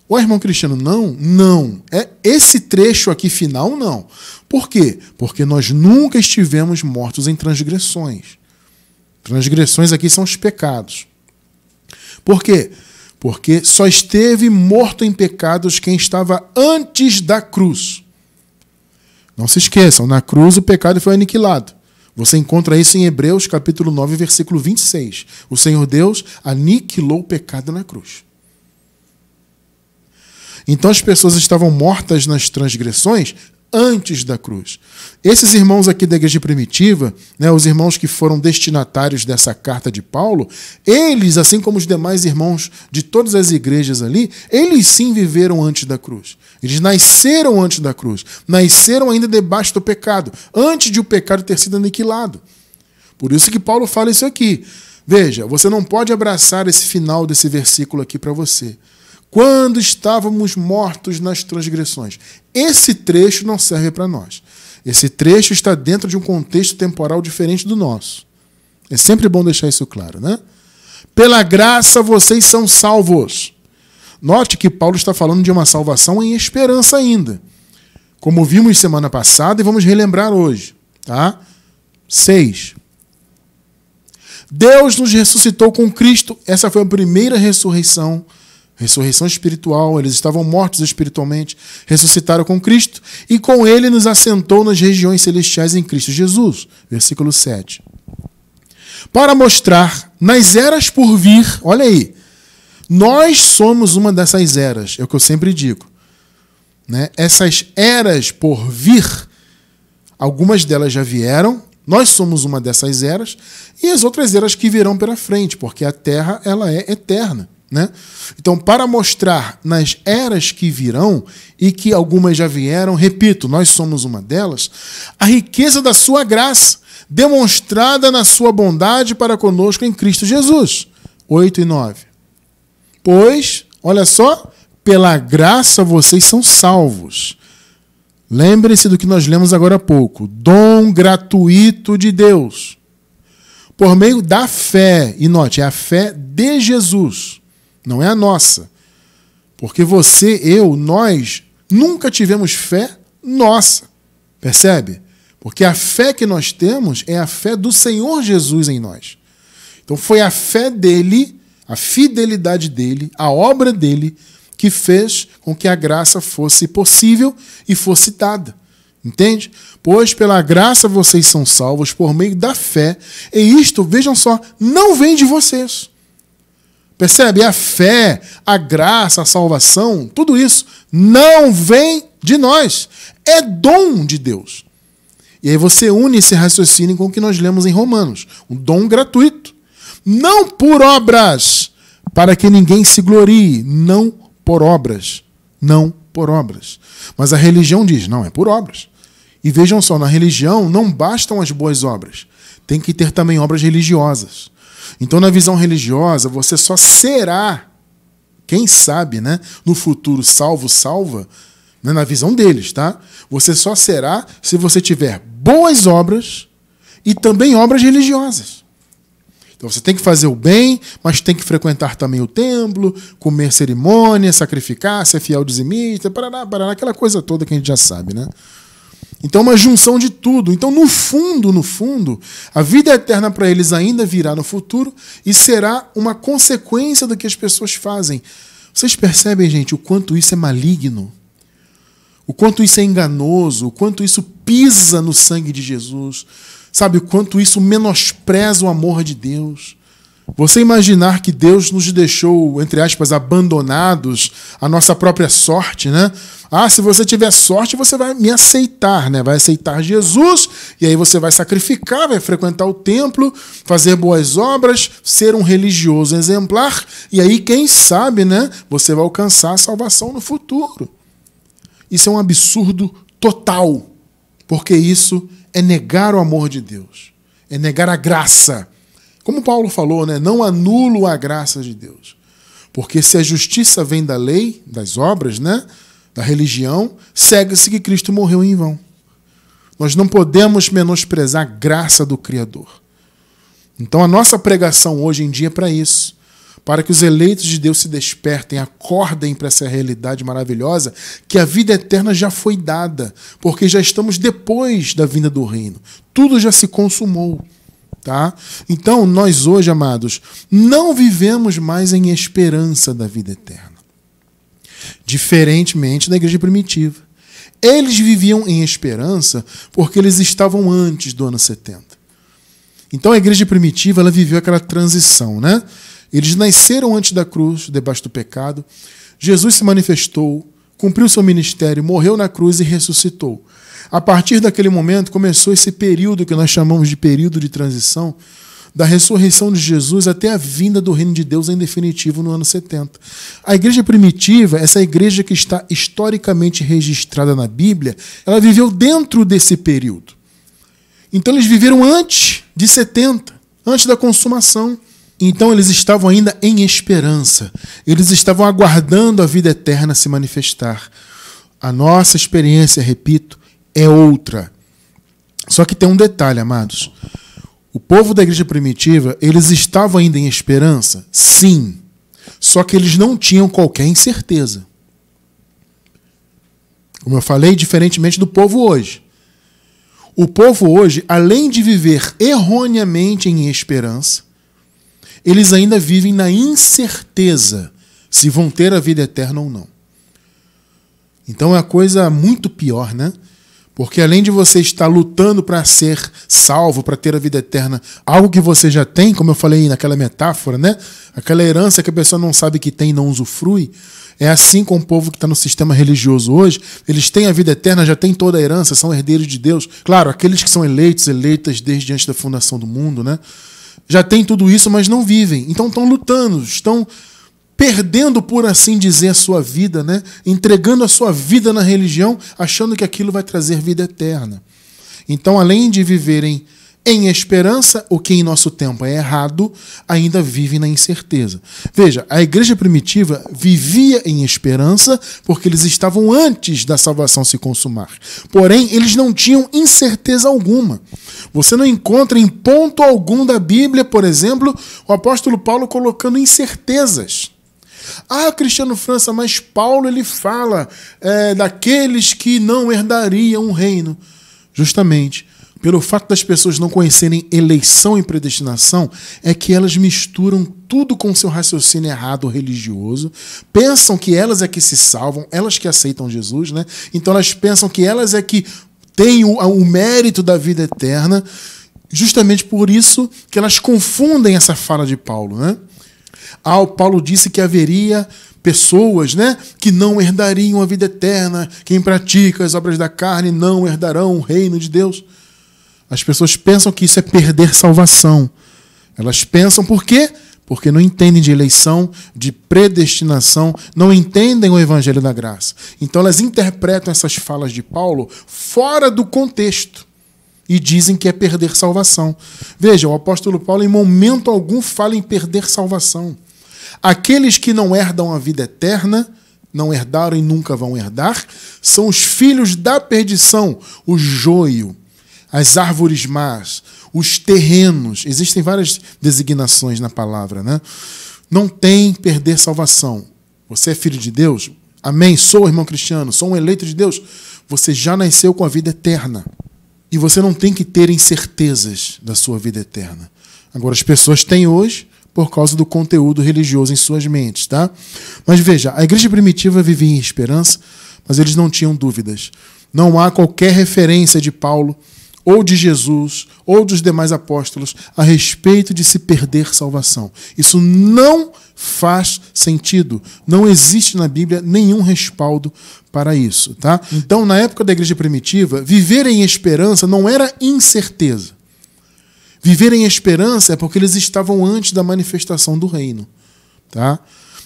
O irmão Cristiano, não, não. É esse trecho aqui final, não. Por quê? Porque nós nunca estivemos mortos em transgressões. Transgressões aqui são os pecados. Por quê? Porque só esteve morto em pecados quem estava antes da cruz. Não se esqueçam, na cruz o pecado foi aniquilado. Você encontra isso em Hebreus capítulo 9, versículo 26. O Senhor Deus aniquilou o pecado na cruz. Então as pessoas estavam mortas nas transgressões antes da cruz. Esses irmãos aqui da igreja primitiva, né, os irmãos que foram destinatários dessa carta de Paulo, eles, assim como os demais irmãos de todas as igrejas ali, eles sim viveram antes da cruz. Eles nasceram antes da cruz, nasceram ainda debaixo do pecado, antes de o pecado ter sido aniquilado. Por isso que Paulo fala isso aqui. Veja, você não pode abraçar esse final desse versículo aqui para você quando estávamos mortos nas transgressões. Esse trecho não serve para nós. Esse trecho está dentro de um contexto temporal diferente do nosso. É sempre bom deixar isso claro, né? Pela graça vocês são salvos. Note que Paulo está falando de uma salvação em esperança ainda. Como vimos semana passada e vamos relembrar hoje, tá? 6. Deus nos ressuscitou com Cristo. Essa foi a primeira ressurreição Ressurreição espiritual, eles estavam mortos espiritualmente, ressuscitaram com Cristo e com ele nos assentou nas regiões celestiais em Cristo Jesus. Versículo 7. Para mostrar nas eras por vir, olha aí, nós somos uma dessas eras, é o que eu sempre digo. Né? Essas eras por vir, algumas delas já vieram, nós somos uma dessas eras, e as outras eras que virão pela frente, porque a terra ela é eterna. Né? Então, para mostrar nas eras que virão, e que algumas já vieram, repito, nós somos uma delas, a riqueza da sua graça, demonstrada na sua bondade para conosco em Cristo Jesus. 8 e 9. Pois, olha só, pela graça vocês são salvos. Lembre-se do que nós lemos agora há pouco: dom gratuito de Deus. Por meio da fé, e note, é a fé de Jesus não é a nossa. Porque você, eu, nós nunca tivemos fé nossa. Percebe? Porque a fé que nós temos é a fé do Senhor Jesus em nós. Então foi a fé dele, a fidelidade dele, a obra dele, que fez com que a graça fosse possível e fosse dada. Entende? Pois pela graça vocês são salvos por meio da fé, e isto, vejam só, não vem de vocês. Percebe? A fé, a graça, a salvação, tudo isso não vem de nós. É dom de Deus. E aí você une esse raciocínio com o que nós lemos em Romanos: um dom gratuito. Não por obras, para que ninguém se glorie. Não por obras. Não por obras. Mas a religião diz: não, é por obras. E vejam só, na religião não bastam as boas obras, tem que ter também obras religiosas. Então, na visão religiosa, você só será, quem sabe, né, no futuro salvo, salva, né, na visão deles, tá? Você só será se você tiver boas obras e também obras religiosas. Então você tem que fazer o bem, mas tem que frequentar também o templo, comer cerimônia, sacrificar, ser fiel dizimista, parará, parará, aquela coisa toda que a gente já sabe, né? Então, é uma junção de tudo. Então, no fundo, no fundo, a vida eterna para eles ainda virá no futuro e será uma consequência do que as pessoas fazem. Vocês percebem, gente, o quanto isso é maligno? O quanto isso é enganoso? O quanto isso pisa no sangue de Jesus? Sabe o quanto isso menospreza o amor de Deus? Você imaginar que Deus nos deixou, entre aspas, abandonados à nossa própria sorte, né? Ah, se você tiver sorte, você vai me aceitar, né? Vai aceitar Jesus, e aí você vai sacrificar, vai frequentar o templo, fazer boas obras, ser um religioso exemplar, e aí, quem sabe, né? Você vai alcançar a salvação no futuro. Isso é um absurdo total, porque isso é negar o amor de Deus, é negar a graça como Paulo falou, né? não anulo a graça de Deus. Porque se a justiça vem da lei, das obras, né? da religião, segue-se que Cristo morreu em vão. Nós não podemos menosprezar a graça do Criador. Então a nossa pregação hoje em dia é para isso. Para que os eleitos de Deus se despertem, acordem para essa realidade maravilhosa, que a vida eterna já foi dada, porque já estamos depois da vinda do reino. Tudo já se consumou tá? Então, nós hoje, amados, não vivemos mais em esperança da vida eterna. Diferentemente da igreja primitiva. Eles viviam em esperança porque eles estavam antes do ano 70. Então a igreja primitiva ela viveu aquela transição, né? Eles nasceram antes da cruz, debaixo do pecado. Jesus se manifestou, cumpriu seu ministério, morreu na cruz e ressuscitou. A partir daquele momento começou esse período que nós chamamos de período de transição, da ressurreição de Jesus até a vinda do reino de Deus em definitivo no ano 70. A igreja primitiva, essa igreja que está historicamente registrada na Bíblia, ela viveu dentro desse período. Então eles viveram antes de 70, antes da consumação. Então eles estavam ainda em esperança. Eles estavam aguardando a vida eterna se manifestar. A nossa experiência, repito, é outra. Só que tem um detalhe, amados. O povo da igreja primitiva, eles estavam ainda em esperança? Sim. Só que eles não tinham qualquer incerteza. Como eu falei, diferentemente do povo hoje. O povo hoje, além de viver erroneamente em esperança, eles ainda vivem na incerteza se vão ter a vida eterna ou não. Então é uma coisa muito pior, né? Porque além de você estar lutando para ser salvo, para ter a vida eterna, algo que você já tem, como eu falei naquela metáfora, né? Aquela herança que a pessoa não sabe que tem e não usufrui. É assim com o povo que está no sistema religioso hoje. Eles têm a vida eterna, já têm toda a herança, são herdeiros de Deus. Claro, aqueles que são eleitos, eleitas desde antes da fundação do mundo, né? Já têm tudo isso, mas não vivem. Então estão lutando, estão perdendo, por assim dizer, a sua vida, né? entregando a sua vida na religião, achando que aquilo vai trazer vida eterna. Então, além de viverem em esperança, o que em nosso tempo é errado, ainda vive na incerteza. Veja, a igreja primitiva vivia em esperança porque eles estavam antes da salvação se consumar. Porém, eles não tinham incerteza alguma. Você não encontra em ponto algum da Bíblia, por exemplo, o apóstolo Paulo colocando incertezas. Ah, Cristiano França, mas Paulo ele fala é, daqueles que não herdariam o reino. Justamente pelo fato das pessoas não conhecerem eleição e predestinação, é que elas misturam tudo com seu raciocínio errado religioso, pensam que elas é que se salvam, elas que aceitam Jesus, né? Então elas pensam que elas é que têm o, o mérito da vida eterna, justamente por isso que elas confundem essa fala de Paulo, né? Ah, Paulo disse que haveria pessoas né, que não herdariam a vida eterna. Quem pratica as obras da carne não herdarão o reino de Deus. As pessoas pensam que isso é perder salvação. Elas pensam por quê? Porque não entendem de eleição, de predestinação, não entendem o evangelho da graça. Então elas interpretam essas falas de Paulo fora do contexto e dizem que é perder salvação. Veja, o apóstolo Paulo, em momento algum, fala em perder salvação. Aqueles que não herdam a vida eterna, não herdaram e nunca vão herdar, são os filhos da perdição, o joio, as árvores más, os terrenos. Existem várias designações na palavra, né? Não tem perder salvação. Você é filho de Deus? Amém? Sou irmão cristiano, sou um eleito de Deus. Você já nasceu com a vida eterna. E você não tem que ter incertezas da sua vida eterna. Agora, as pessoas têm hoje por causa do conteúdo religioso em suas mentes, tá? Mas veja, a igreja primitiva vivia em esperança, mas eles não tinham dúvidas. Não há qualquer referência de Paulo ou de Jesus, ou dos demais apóstolos, a respeito de se perder salvação. Isso não faz sentido. Não existe na Bíblia nenhum respaldo para isso, tá? Então, na época da igreja primitiva, viver em esperança não era incerteza. Viver em esperança é porque eles estavam antes da manifestação do reino, tá?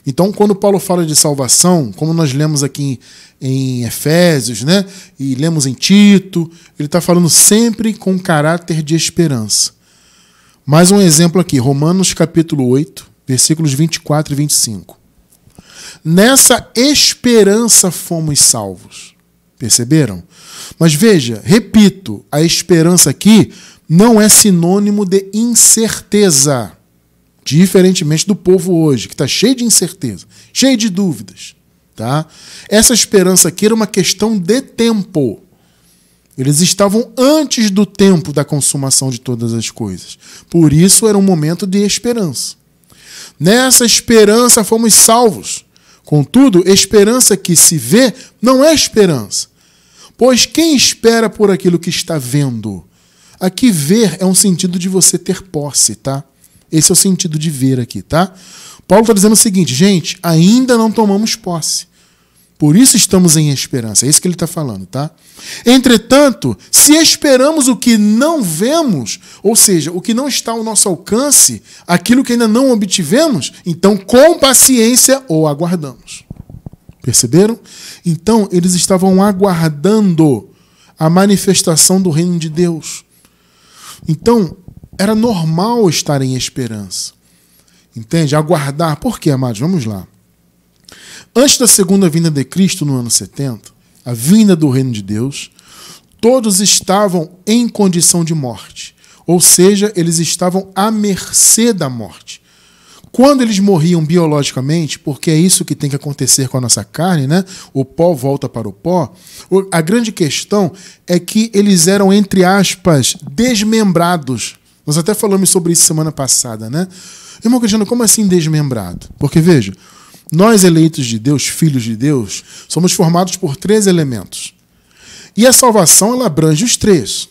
Então, quando Paulo fala de salvação, como nós lemos aqui em, em Efésios, né? E lemos em Tito, ele está falando sempre com caráter de esperança. Mais um exemplo aqui, Romanos capítulo 8, versículos 24 e 25. Nessa esperança fomos salvos. Perceberam? Mas veja, repito, a esperança aqui não é sinônimo de incerteza. Diferentemente do povo hoje, que está cheio de incerteza, cheio de dúvidas. Tá? Essa esperança aqui era uma questão de tempo. Eles estavam antes do tempo da consumação de todas as coisas. Por isso era um momento de esperança. Nessa esperança fomos salvos. Contudo, esperança que se vê não é esperança. Pois quem espera por aquilo que está vendo? Aqui ver é um sentido de você ter posse, tá? Esse é o sentido de ver aqui, tá? Paulo está dizendo o seguinte, gente, ainda não tomamos posse. Por isso estamos em esperança. É isso que ele está falando, tá? Entretanto, se esperamos o que não vemos, ou seja, o que não está ao nosso alcance, aquilo que ainda não obtivemos, então com paciência ou aguardamos. Perceberam? Então, eles estavam aguardando a manifestação do reino de Deus. Então, era normal estar em esperança. Entende? Aguardar. Por quê, amados? Vamos lá. Antes da segunda vinda de Cristo, no ano 70, a vinda do reino de Deus, todos estavam em condição de morte. Ou seja, eles estavam à mercê da morte. Quando eles morriam biologicamente, porque é isso que tem que acontecer com a nossa carne, né? O pó volta para o pó. A grande questão é que eles eram, entre aspas, desmembrados nós até falamos sobre isso semana passada, né? Irmão Cristiano, como assim desmembrado? Porque veja, nós eleitos de Deus, filhos de Deus, somos formados por três elementos. E a salvação ela abrange os três.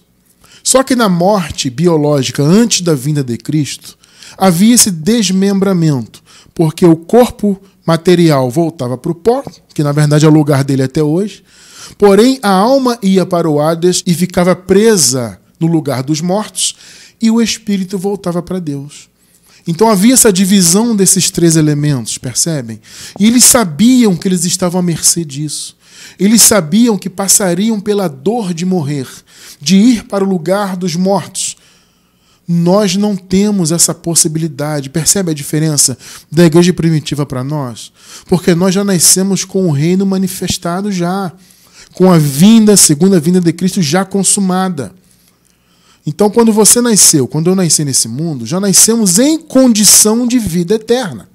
Só que na morte biológica antes da vinda de Cristo, havia esse desmembramento, porque o corpo material voltava para o pó, que na verdade é o lugar dele até hoje, porém a alma ia para o Hades e ficava presa no lugar dos mortos, e o espírito voltava para Deus. Então havia essa divisão desses três elementos, percebem? E eles sabiam que eles estavam à mercê disso. Eles sabiam que passariam pela dor de morrer, de ir para o lugar dos mortos. Nós não temos essa possibilidade. Percebe a diferença da igreja primitiva para nós? Porque nós já nascemos com o reino manifestado já, com a vinda, segunda vinda de Cristo já consumada. Então, quando você nasceu, quando eu nasci nesse mundo, já nascemos em condição de vida eterna.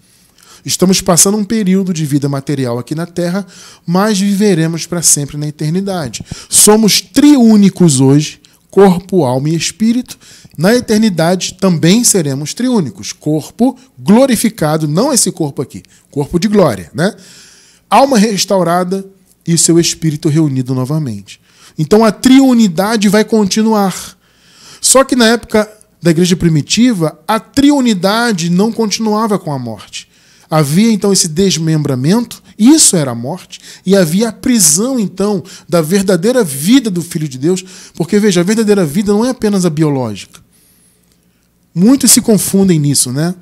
Estamos passando um período de vida material aqui na Terra, mas viveremos para sempre na eternidade. Somos triúnicos hoje, corpo, alma e espírito. Na eternidade também seremos triúnicos, corpo glorificado, não esse corpo aqui, corpo de glória, né? Alma restaurada e seu espírito reunido novamente. Então a triunidade vai continuar só que na época da igreja primitiva, a triunidade não continuava com a morte. Havia então esse desmembramento, isso era a morte, e havia a prisão então da verdadeira vida do Filho de Deus, porque veja, a verdadeira vida não é apenas a biológica. Muitos se confundem nisso, né?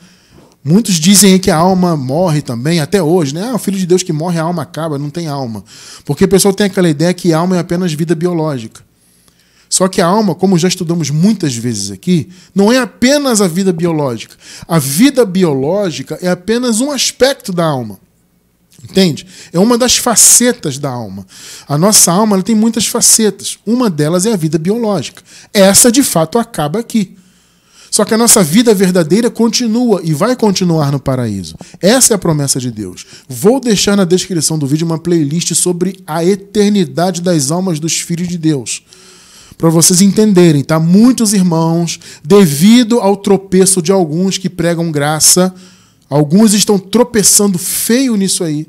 Muitos dizem que a alma morre também, até hoje, né? Ah, o filho de Deus que morre, a alma acaba, não tem alma. Porque o pessoal tem aquela ideia que alma é apenas vida biológica. Só que a alma, como já estudamos muitas vezes aqui, não é apenas a vida biológica. A vida biológica é apenas um aspecto da alma. Entende? É uma das facetas da alma. A nossa alma tem muitas facetas. Uma delas é a vida biológica. Essa, de fato, acaba aqui. Só que a nossa vida verdadeira continua e vai continuar no paraíso. Essa é a promessa de Deus. Vou deixar na descrição do vídeo uma playlist sobre a eternidade das almas dos filhos de Deus para vocês entenderem, tá? Muitos irmãos, devido ao tropeço de alguns que pregam graça, alguns estão tropeçando feio nisso aí.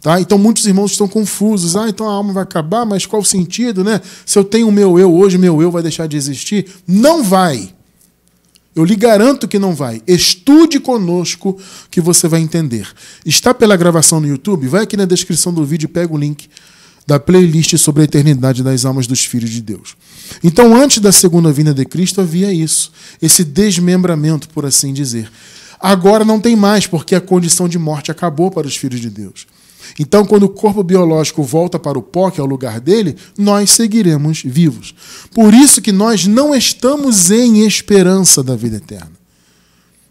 Tá? Então muitos irmãos estão confusos. Ah, então a alma vai acabar, mas qual o sentido, né? Se eu tenho o meu eu hoje, meu eu vai deixar de existir? Não vai. Eu lhe garanto que não vai. Estude conosco que você vai entender. Está pela gravação no YouTube? Vai aqui na descrição do vídeo e pega o link da playlist sobre a eternidade das almas dos filhos de Deus. Então, antes da segunda vinda de Cristo, havia isso, esse desmembramento, por assim dizer. Agora não tem mais, porque a condição de morte acabou para os filhos de Deus. Então, quando o corpo biológico volta para o pó, que é o lugar dele, nós seguiremos vivos. Por isso que nós não estamos em esperança da vida eterna.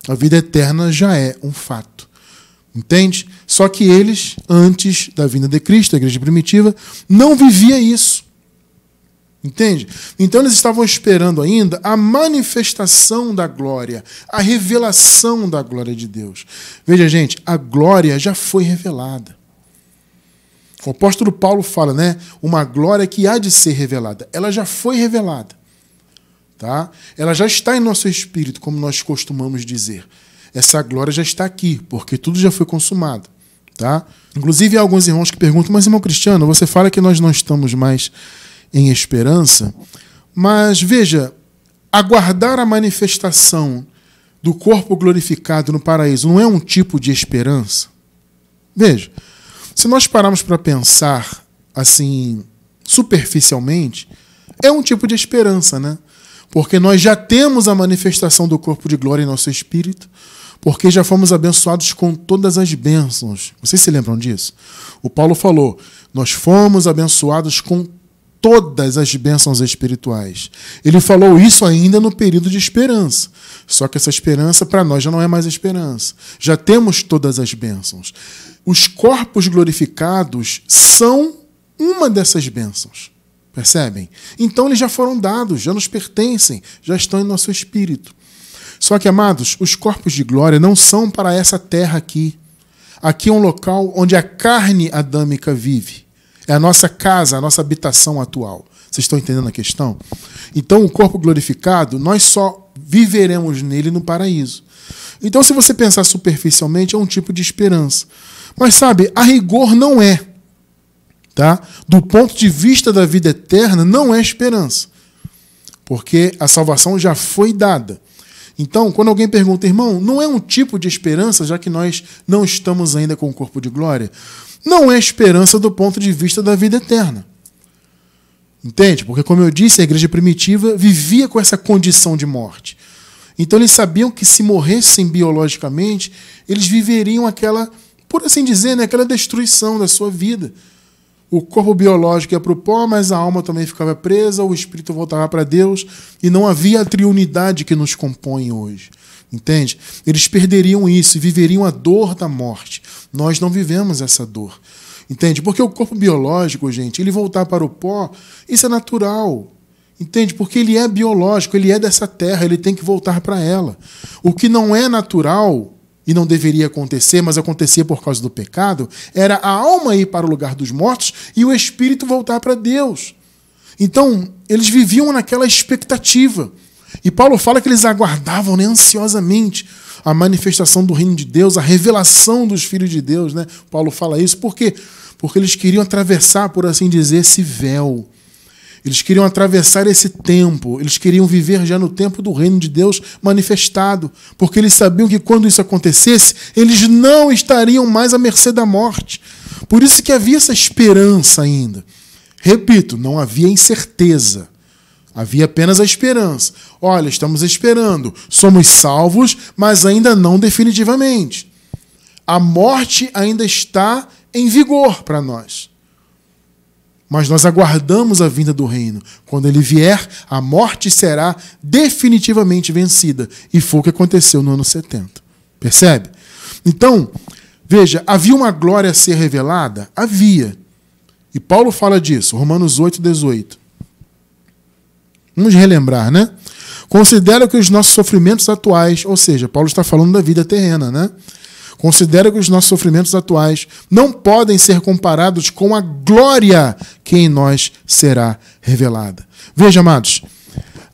A vida eterna já é um fato. Entende? Só que eles, antes da vinda de Cristo, a igreja primitiva, não vivia isso. Entende? Então eles estavam esperando ainda a manifestação da glória, a revelação da glória de Deus. Veja, gente, a glória já foi revelada. O apóstolo Paulo fala, né? Uma glória que há de ser revelada. Ela já foi revelada. Tá? Ela já está em nosso espírito, como nós costumamos dizer essa glória já está aqui, porque tudo já foi consumado. Tá? Inclusive, há alguns irmãos que perguntam, mas irmão Cristiano, você fala que nós não estamos mais em esperança, mas veja, aguardar a manifestação do corpo glorificado no paraíso não é um tipo de esperança? Veja, se nós pararmos para pensar assim, superficialmente, é um tipo de esperança, né? Porque nós já temos a manifestação do corpo de glória em nosso espírito, porque já fomos abençoados com todas as bênçãos. Vocês se lembram disso? O Paulo falou: Nós fomos abençoados com todas as bênçãos espirituais. Ele falou isso ainda no período de esperança. Só que essa esperança para nós já não é mais esperança. Já temos todas as bênçãos. Os corpos glorificados são uma dessas bênçãos. Percebem? Então eles já foram dados, já nos pertencem, já estão em nosso espírito. Só que, amados, os corpos de glória não são para essa terra aqui. Aqui é um local onde a carne adâmica vive. É a nossa casa, a nossa habitação atual. Vocês estão entendendo a questão? Então, o corpo glorificado, nós só viveremos nele no paraíso. Então, se você pensar superficialmente, é um tipo de esperança. Mas sabe, a rigor não é. Tá? Do ponto de vista da vida eterna, não é esperança. Porque a salvação já foi dada. Então, quando alguém pergunta, irmão, não é um tipo de esperança, já que nós não estamos ainda com o corpo de glória? Não é esperança do ponto de vista da vida eterna. Entende? Porque, como eu disse, a igreja primitiva vivia com essa condição de morte. Então, eles sabiam que se morressem biologicamente, eles viveriam aquela, por assim dizer, né, aquela destruição da sua vida o corpo biológico ia para o pó, mas a alma também ficava presa, o espírito voltava para Deus e não havia a triunidade que nos compõe hoje. Entende? Eles perderiam isso e viveriam a dor da morte. Nós não vivemos essa dor. Entende? Porque o corpo biológico, gente, ele voltar para o pó, isso é natural. Entende? Porque ele é biológico, ele é dessa terra, ele tem que voltar para ela. O que não é natural e não deveria acontecer, mas acontecia por causa do pecado, era a alma ir para o lugar dos mortos e o espírito voltar para Deus. Então, eles viviam naquela expectativa. E Paulo fala que eles aguardavam né, ansiosamente a manifestação do reino de Deus, a revelação dos filhos de Deus. Né? Paulo fala isso por quê? Porque eles queriam atravessar, por assim dizer, esse véu eles queriam atravessar esse tempo, eles queriam viver já no tempo do reino de Deus manifestado, porque eles sabiam que quando isso acontecesse, eles não estariam mais à mercê da morte. Por isso que havia essa esperança ainda. Repito, não havia incerteza. Havia apenas a esperança. Olha, estamos esperando, somos salvos, mas ainda não definitivamente. A morte ainda está em vigor para nós mas nós aguardamos a vinda do reino. Quando ele vier, a morte será definitivamente vencida. E foi o que aconteceu no ano 70. Percebe? Então, veja, havia uma glória a ser revelada? Havia. E Paulo fala disso, Romanos 8, 18. Vamos relembrar, né? Considero que os nossos sofrimentos atuais, ou seja, Paulo está falando da vida terrena, né? Considero que os nossos sofrimentos atuais não podem ser comparados com a glória que em nós será revelada. Veja, amados,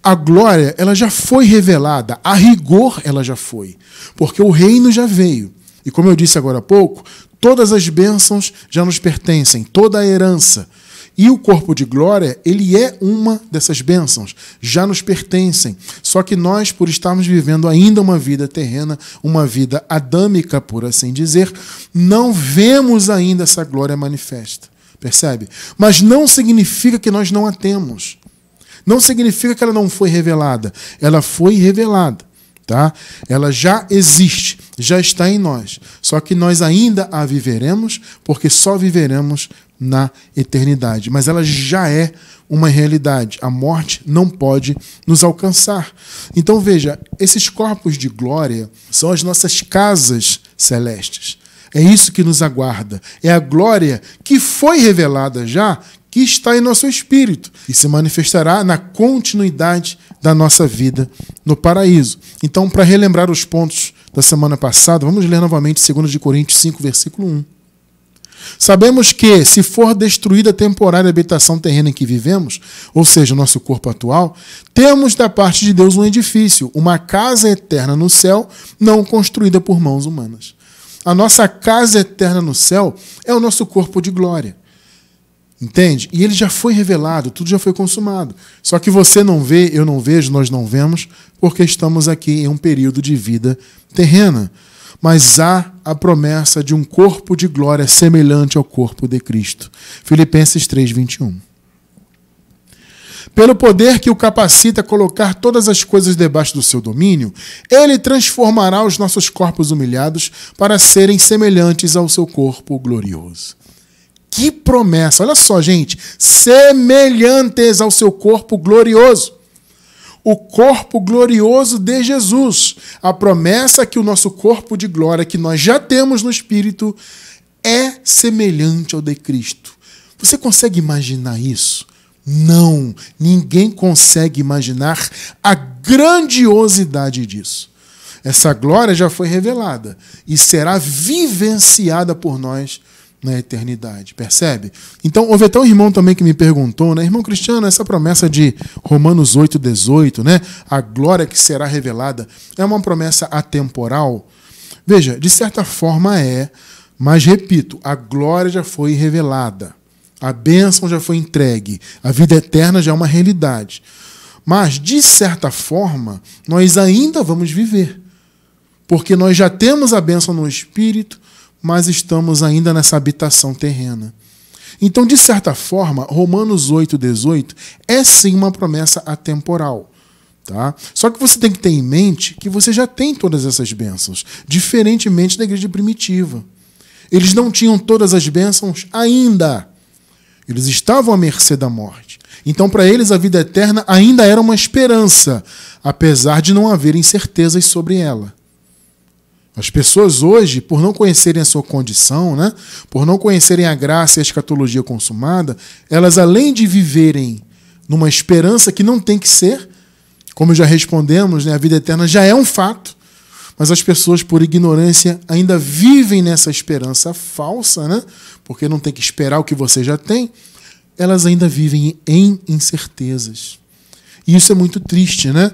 a glória, ela já foi revelada, a rigor ela já foi, porque o reino já veio. E como eu disse agora há pouco, todas as bênçãos já nos pertencem, toda a herança. E o corpo de glória, ele é uma dessas bênçãos, já nos pertencem. Só que nós, por estarmos vivendo ainda uma vida terrena, uma vida adâmica, por assim dizer, não vemos ainda essa glória manifesta. Percebe? Mas não significa que nós não a temos. Não significa que ela não foi revelada. Ela foi revelada tá? Ela já existe, já está em nós. Só que nós ainda a viveremos, porque só viveremos na eternidade. Mas ela já é uma realidade. A morte não pode nos alcançar. Então veja, esses corpos de glória são as nossas casas celestes. É isso que nos aguarda. É a glória que foi revelada já, que está em nosso espírito e se manifestará na continuidade da nossa vida no paraíso. Então, para relembrar os pontos da semana passada, vamos ler novamente 2 Coríntios 5, versículo 1. Sabemos que, se for destruída a temporária habitação terrena em que vivemos, ou seja, o nosso corpo atual, temos da parte de Deus um edifício, uma casa eterna no céu, não construída por mãos humanas. A nossa casa eterna no céu é o nosso corpo de glória. Entende? E ele já foi revelado, tudo já foi consumado. Só que você não vê, eu não vejo, nós não vemos, porque estamos aqui em um período de vida terrena mas há a promessa de um corpo de glória semelhante ao corpo de Cristo. Filipenses 3:21. Pelo poder que o capacita a colocar todas as coisas debaixo do seu domínio, ele transformará os nossos corpos humilhados para serem semelhantes ao seu corpo glorioso. Que promessa! Olha só, gente, semelhantes ao seu corpo glorioso o corpo glorioso de Jesus. A promessa que o nosso corpo de glória, que nós já temos no Espírito, é semelhante ao de Cristo. Você consegue imaginar isso? Não, ninguém consegue imaginar a grandiosidade disso. Essa glória já foi revelada e será vivenciada por nós na eternidade, percebe? Então, houve até um irmão também que me perguntou, né? Irmão Cristiano, essa promessa de Romanos 8, 18, né? A glória que será revelada, é uma promessa atemporal? Veja, de certa forma é, mas repito, a glória já foi revelada, a bênção já foi entregue, a vida eterna já é uma realidade. Mas, de certa forma, nós ainda vamos viver, porque nós já temos a bênção no Espírito, mas estamos ainda nessa habitação terrena. Então, de certa forma, Romanos 8,18 é sim uma promessa atemporal. Tá? Só que você tem que ter em mente que você já tem todas essas bênçãos, diferentemente da igreja primitiva. Eles não tinham todas as bênçãos ainda. Eles estavam à mercê da morte. Então, para eles, a vida eterna ainda era uma esperança, apesar de não haver incertezas sobre ela. As pessoas hoje, por não conhecerem a sua condição, né, por não conhecerem a graça e a escatologia consumada, elas além de viverem numa esperança que não tem que ser, como já respondemos, né, a vida eterna já é um fato, mas as pessoas, por ignorância, ainda vivem nessa esperança falsa, né, porque não tem que esperar o que você já tem, elas ainda vivem em incertezas. E isso é muito triste, né?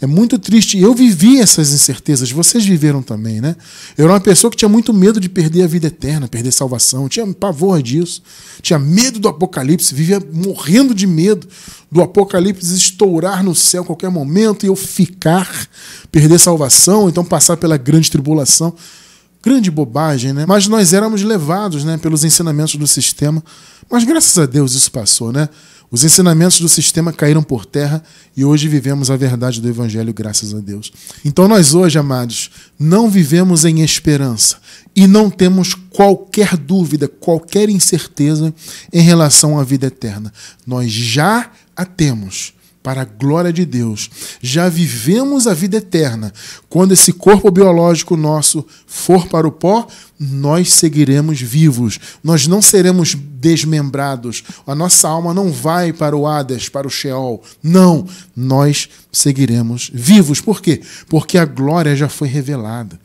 É muito triste. Eu vivi essas incertezas, vocês viveram também, né? Eu era uma pessoa que tinha muito medo de perder a vida eterna, perder salvação. Eu tinha pavor disso. Tinha medo do apocalipse, vivia morrendo de medo do apocalipse estourar no céu a qualquer momento e eu ficar, perder salvação, então passar pela grande tribulação. Grande bobagem, né? Mas nós éramos levados, né, pelos ensinamentos do sistema. Mas graças a Deus isso passou, né? Os ensinamentos do sistema caíram por terra e hoje vivemos a verdade do Evangelho, graças a Deus. Então, nós hoje, amados, não vivemos em esperança e não temos qualquer dúvida, qualquer incerteza em relação à vida eterna. Nós já a temos para a glória de Deus, já vivemos a vida eterna. Quando esse corpo biológico nosso for para o pó, nós seguiremos vivos, nós não seremos desmembrados, a nossa alma não vai para o Hades, para o Sheol. Não, nós seguiremos vivos. Por quê? Porque a glória já foi revelada.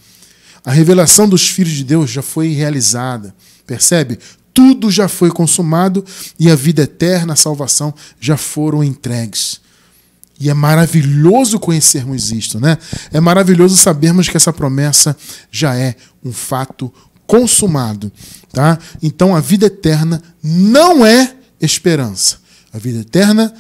A revelação dos filhos de Deus já foi realizada. Percebe? Tudo já foi consumado e a vida eterna, a salvação já foram entregues. E é maravilhoso conhecermos isto, né? É maravilhoso sabermos que essa promessa já é um fato consumado, tá? Então a vida eterna não é esperança. A vida eterna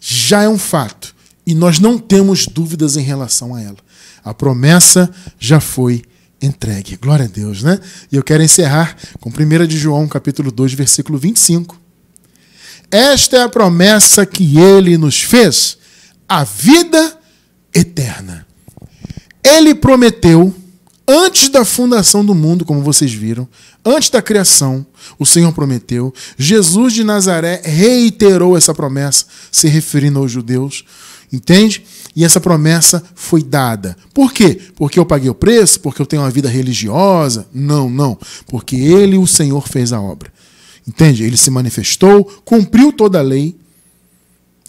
já é um fato e nós não temos dúvidas em relação a ela. A promessa já foi entregue. Glória a Deus, né? E eu quero encerrar com 1 de João, capítulo 2, versículo 25. Esta é a promessa que ele nos fez a vida eterna. Ele prometeu, antes da fundação do mundo, como vocês viram, antes da criação, o Senhor prometeu. Jesus de Nazaré reiterou essa promessa, se referindo aos judeus. Entende? E essa promessa foi dada. Por quê? Porque eu paguei o preço? Porque eu tenho uma vida religiosa? Não, não. Porque ele, o Senhor, fez a obra. Entende? Ele se manifestou, cumpriu toda a lei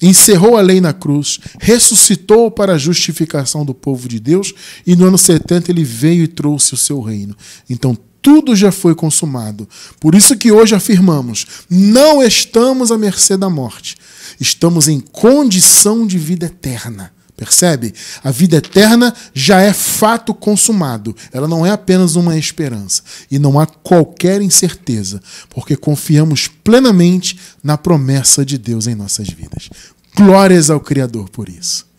encerrou a lei na cruz, ressuscitou para a justificação do povo de Deus e no ano 70 ele veio e trouxe o seu reino. Então tudo já foi consumado. Por isso que hoje afirmamos: não estamos à mercê da morte, estamos em condição de vida eterna. Percebe? A vida eterna já é fato consumado. Ela não é apenas uma esperança. E não há qualquer incerteza, porque confiamos plenamente na promessa de Deus em nossas vidas. Glórias ao Criador por isso.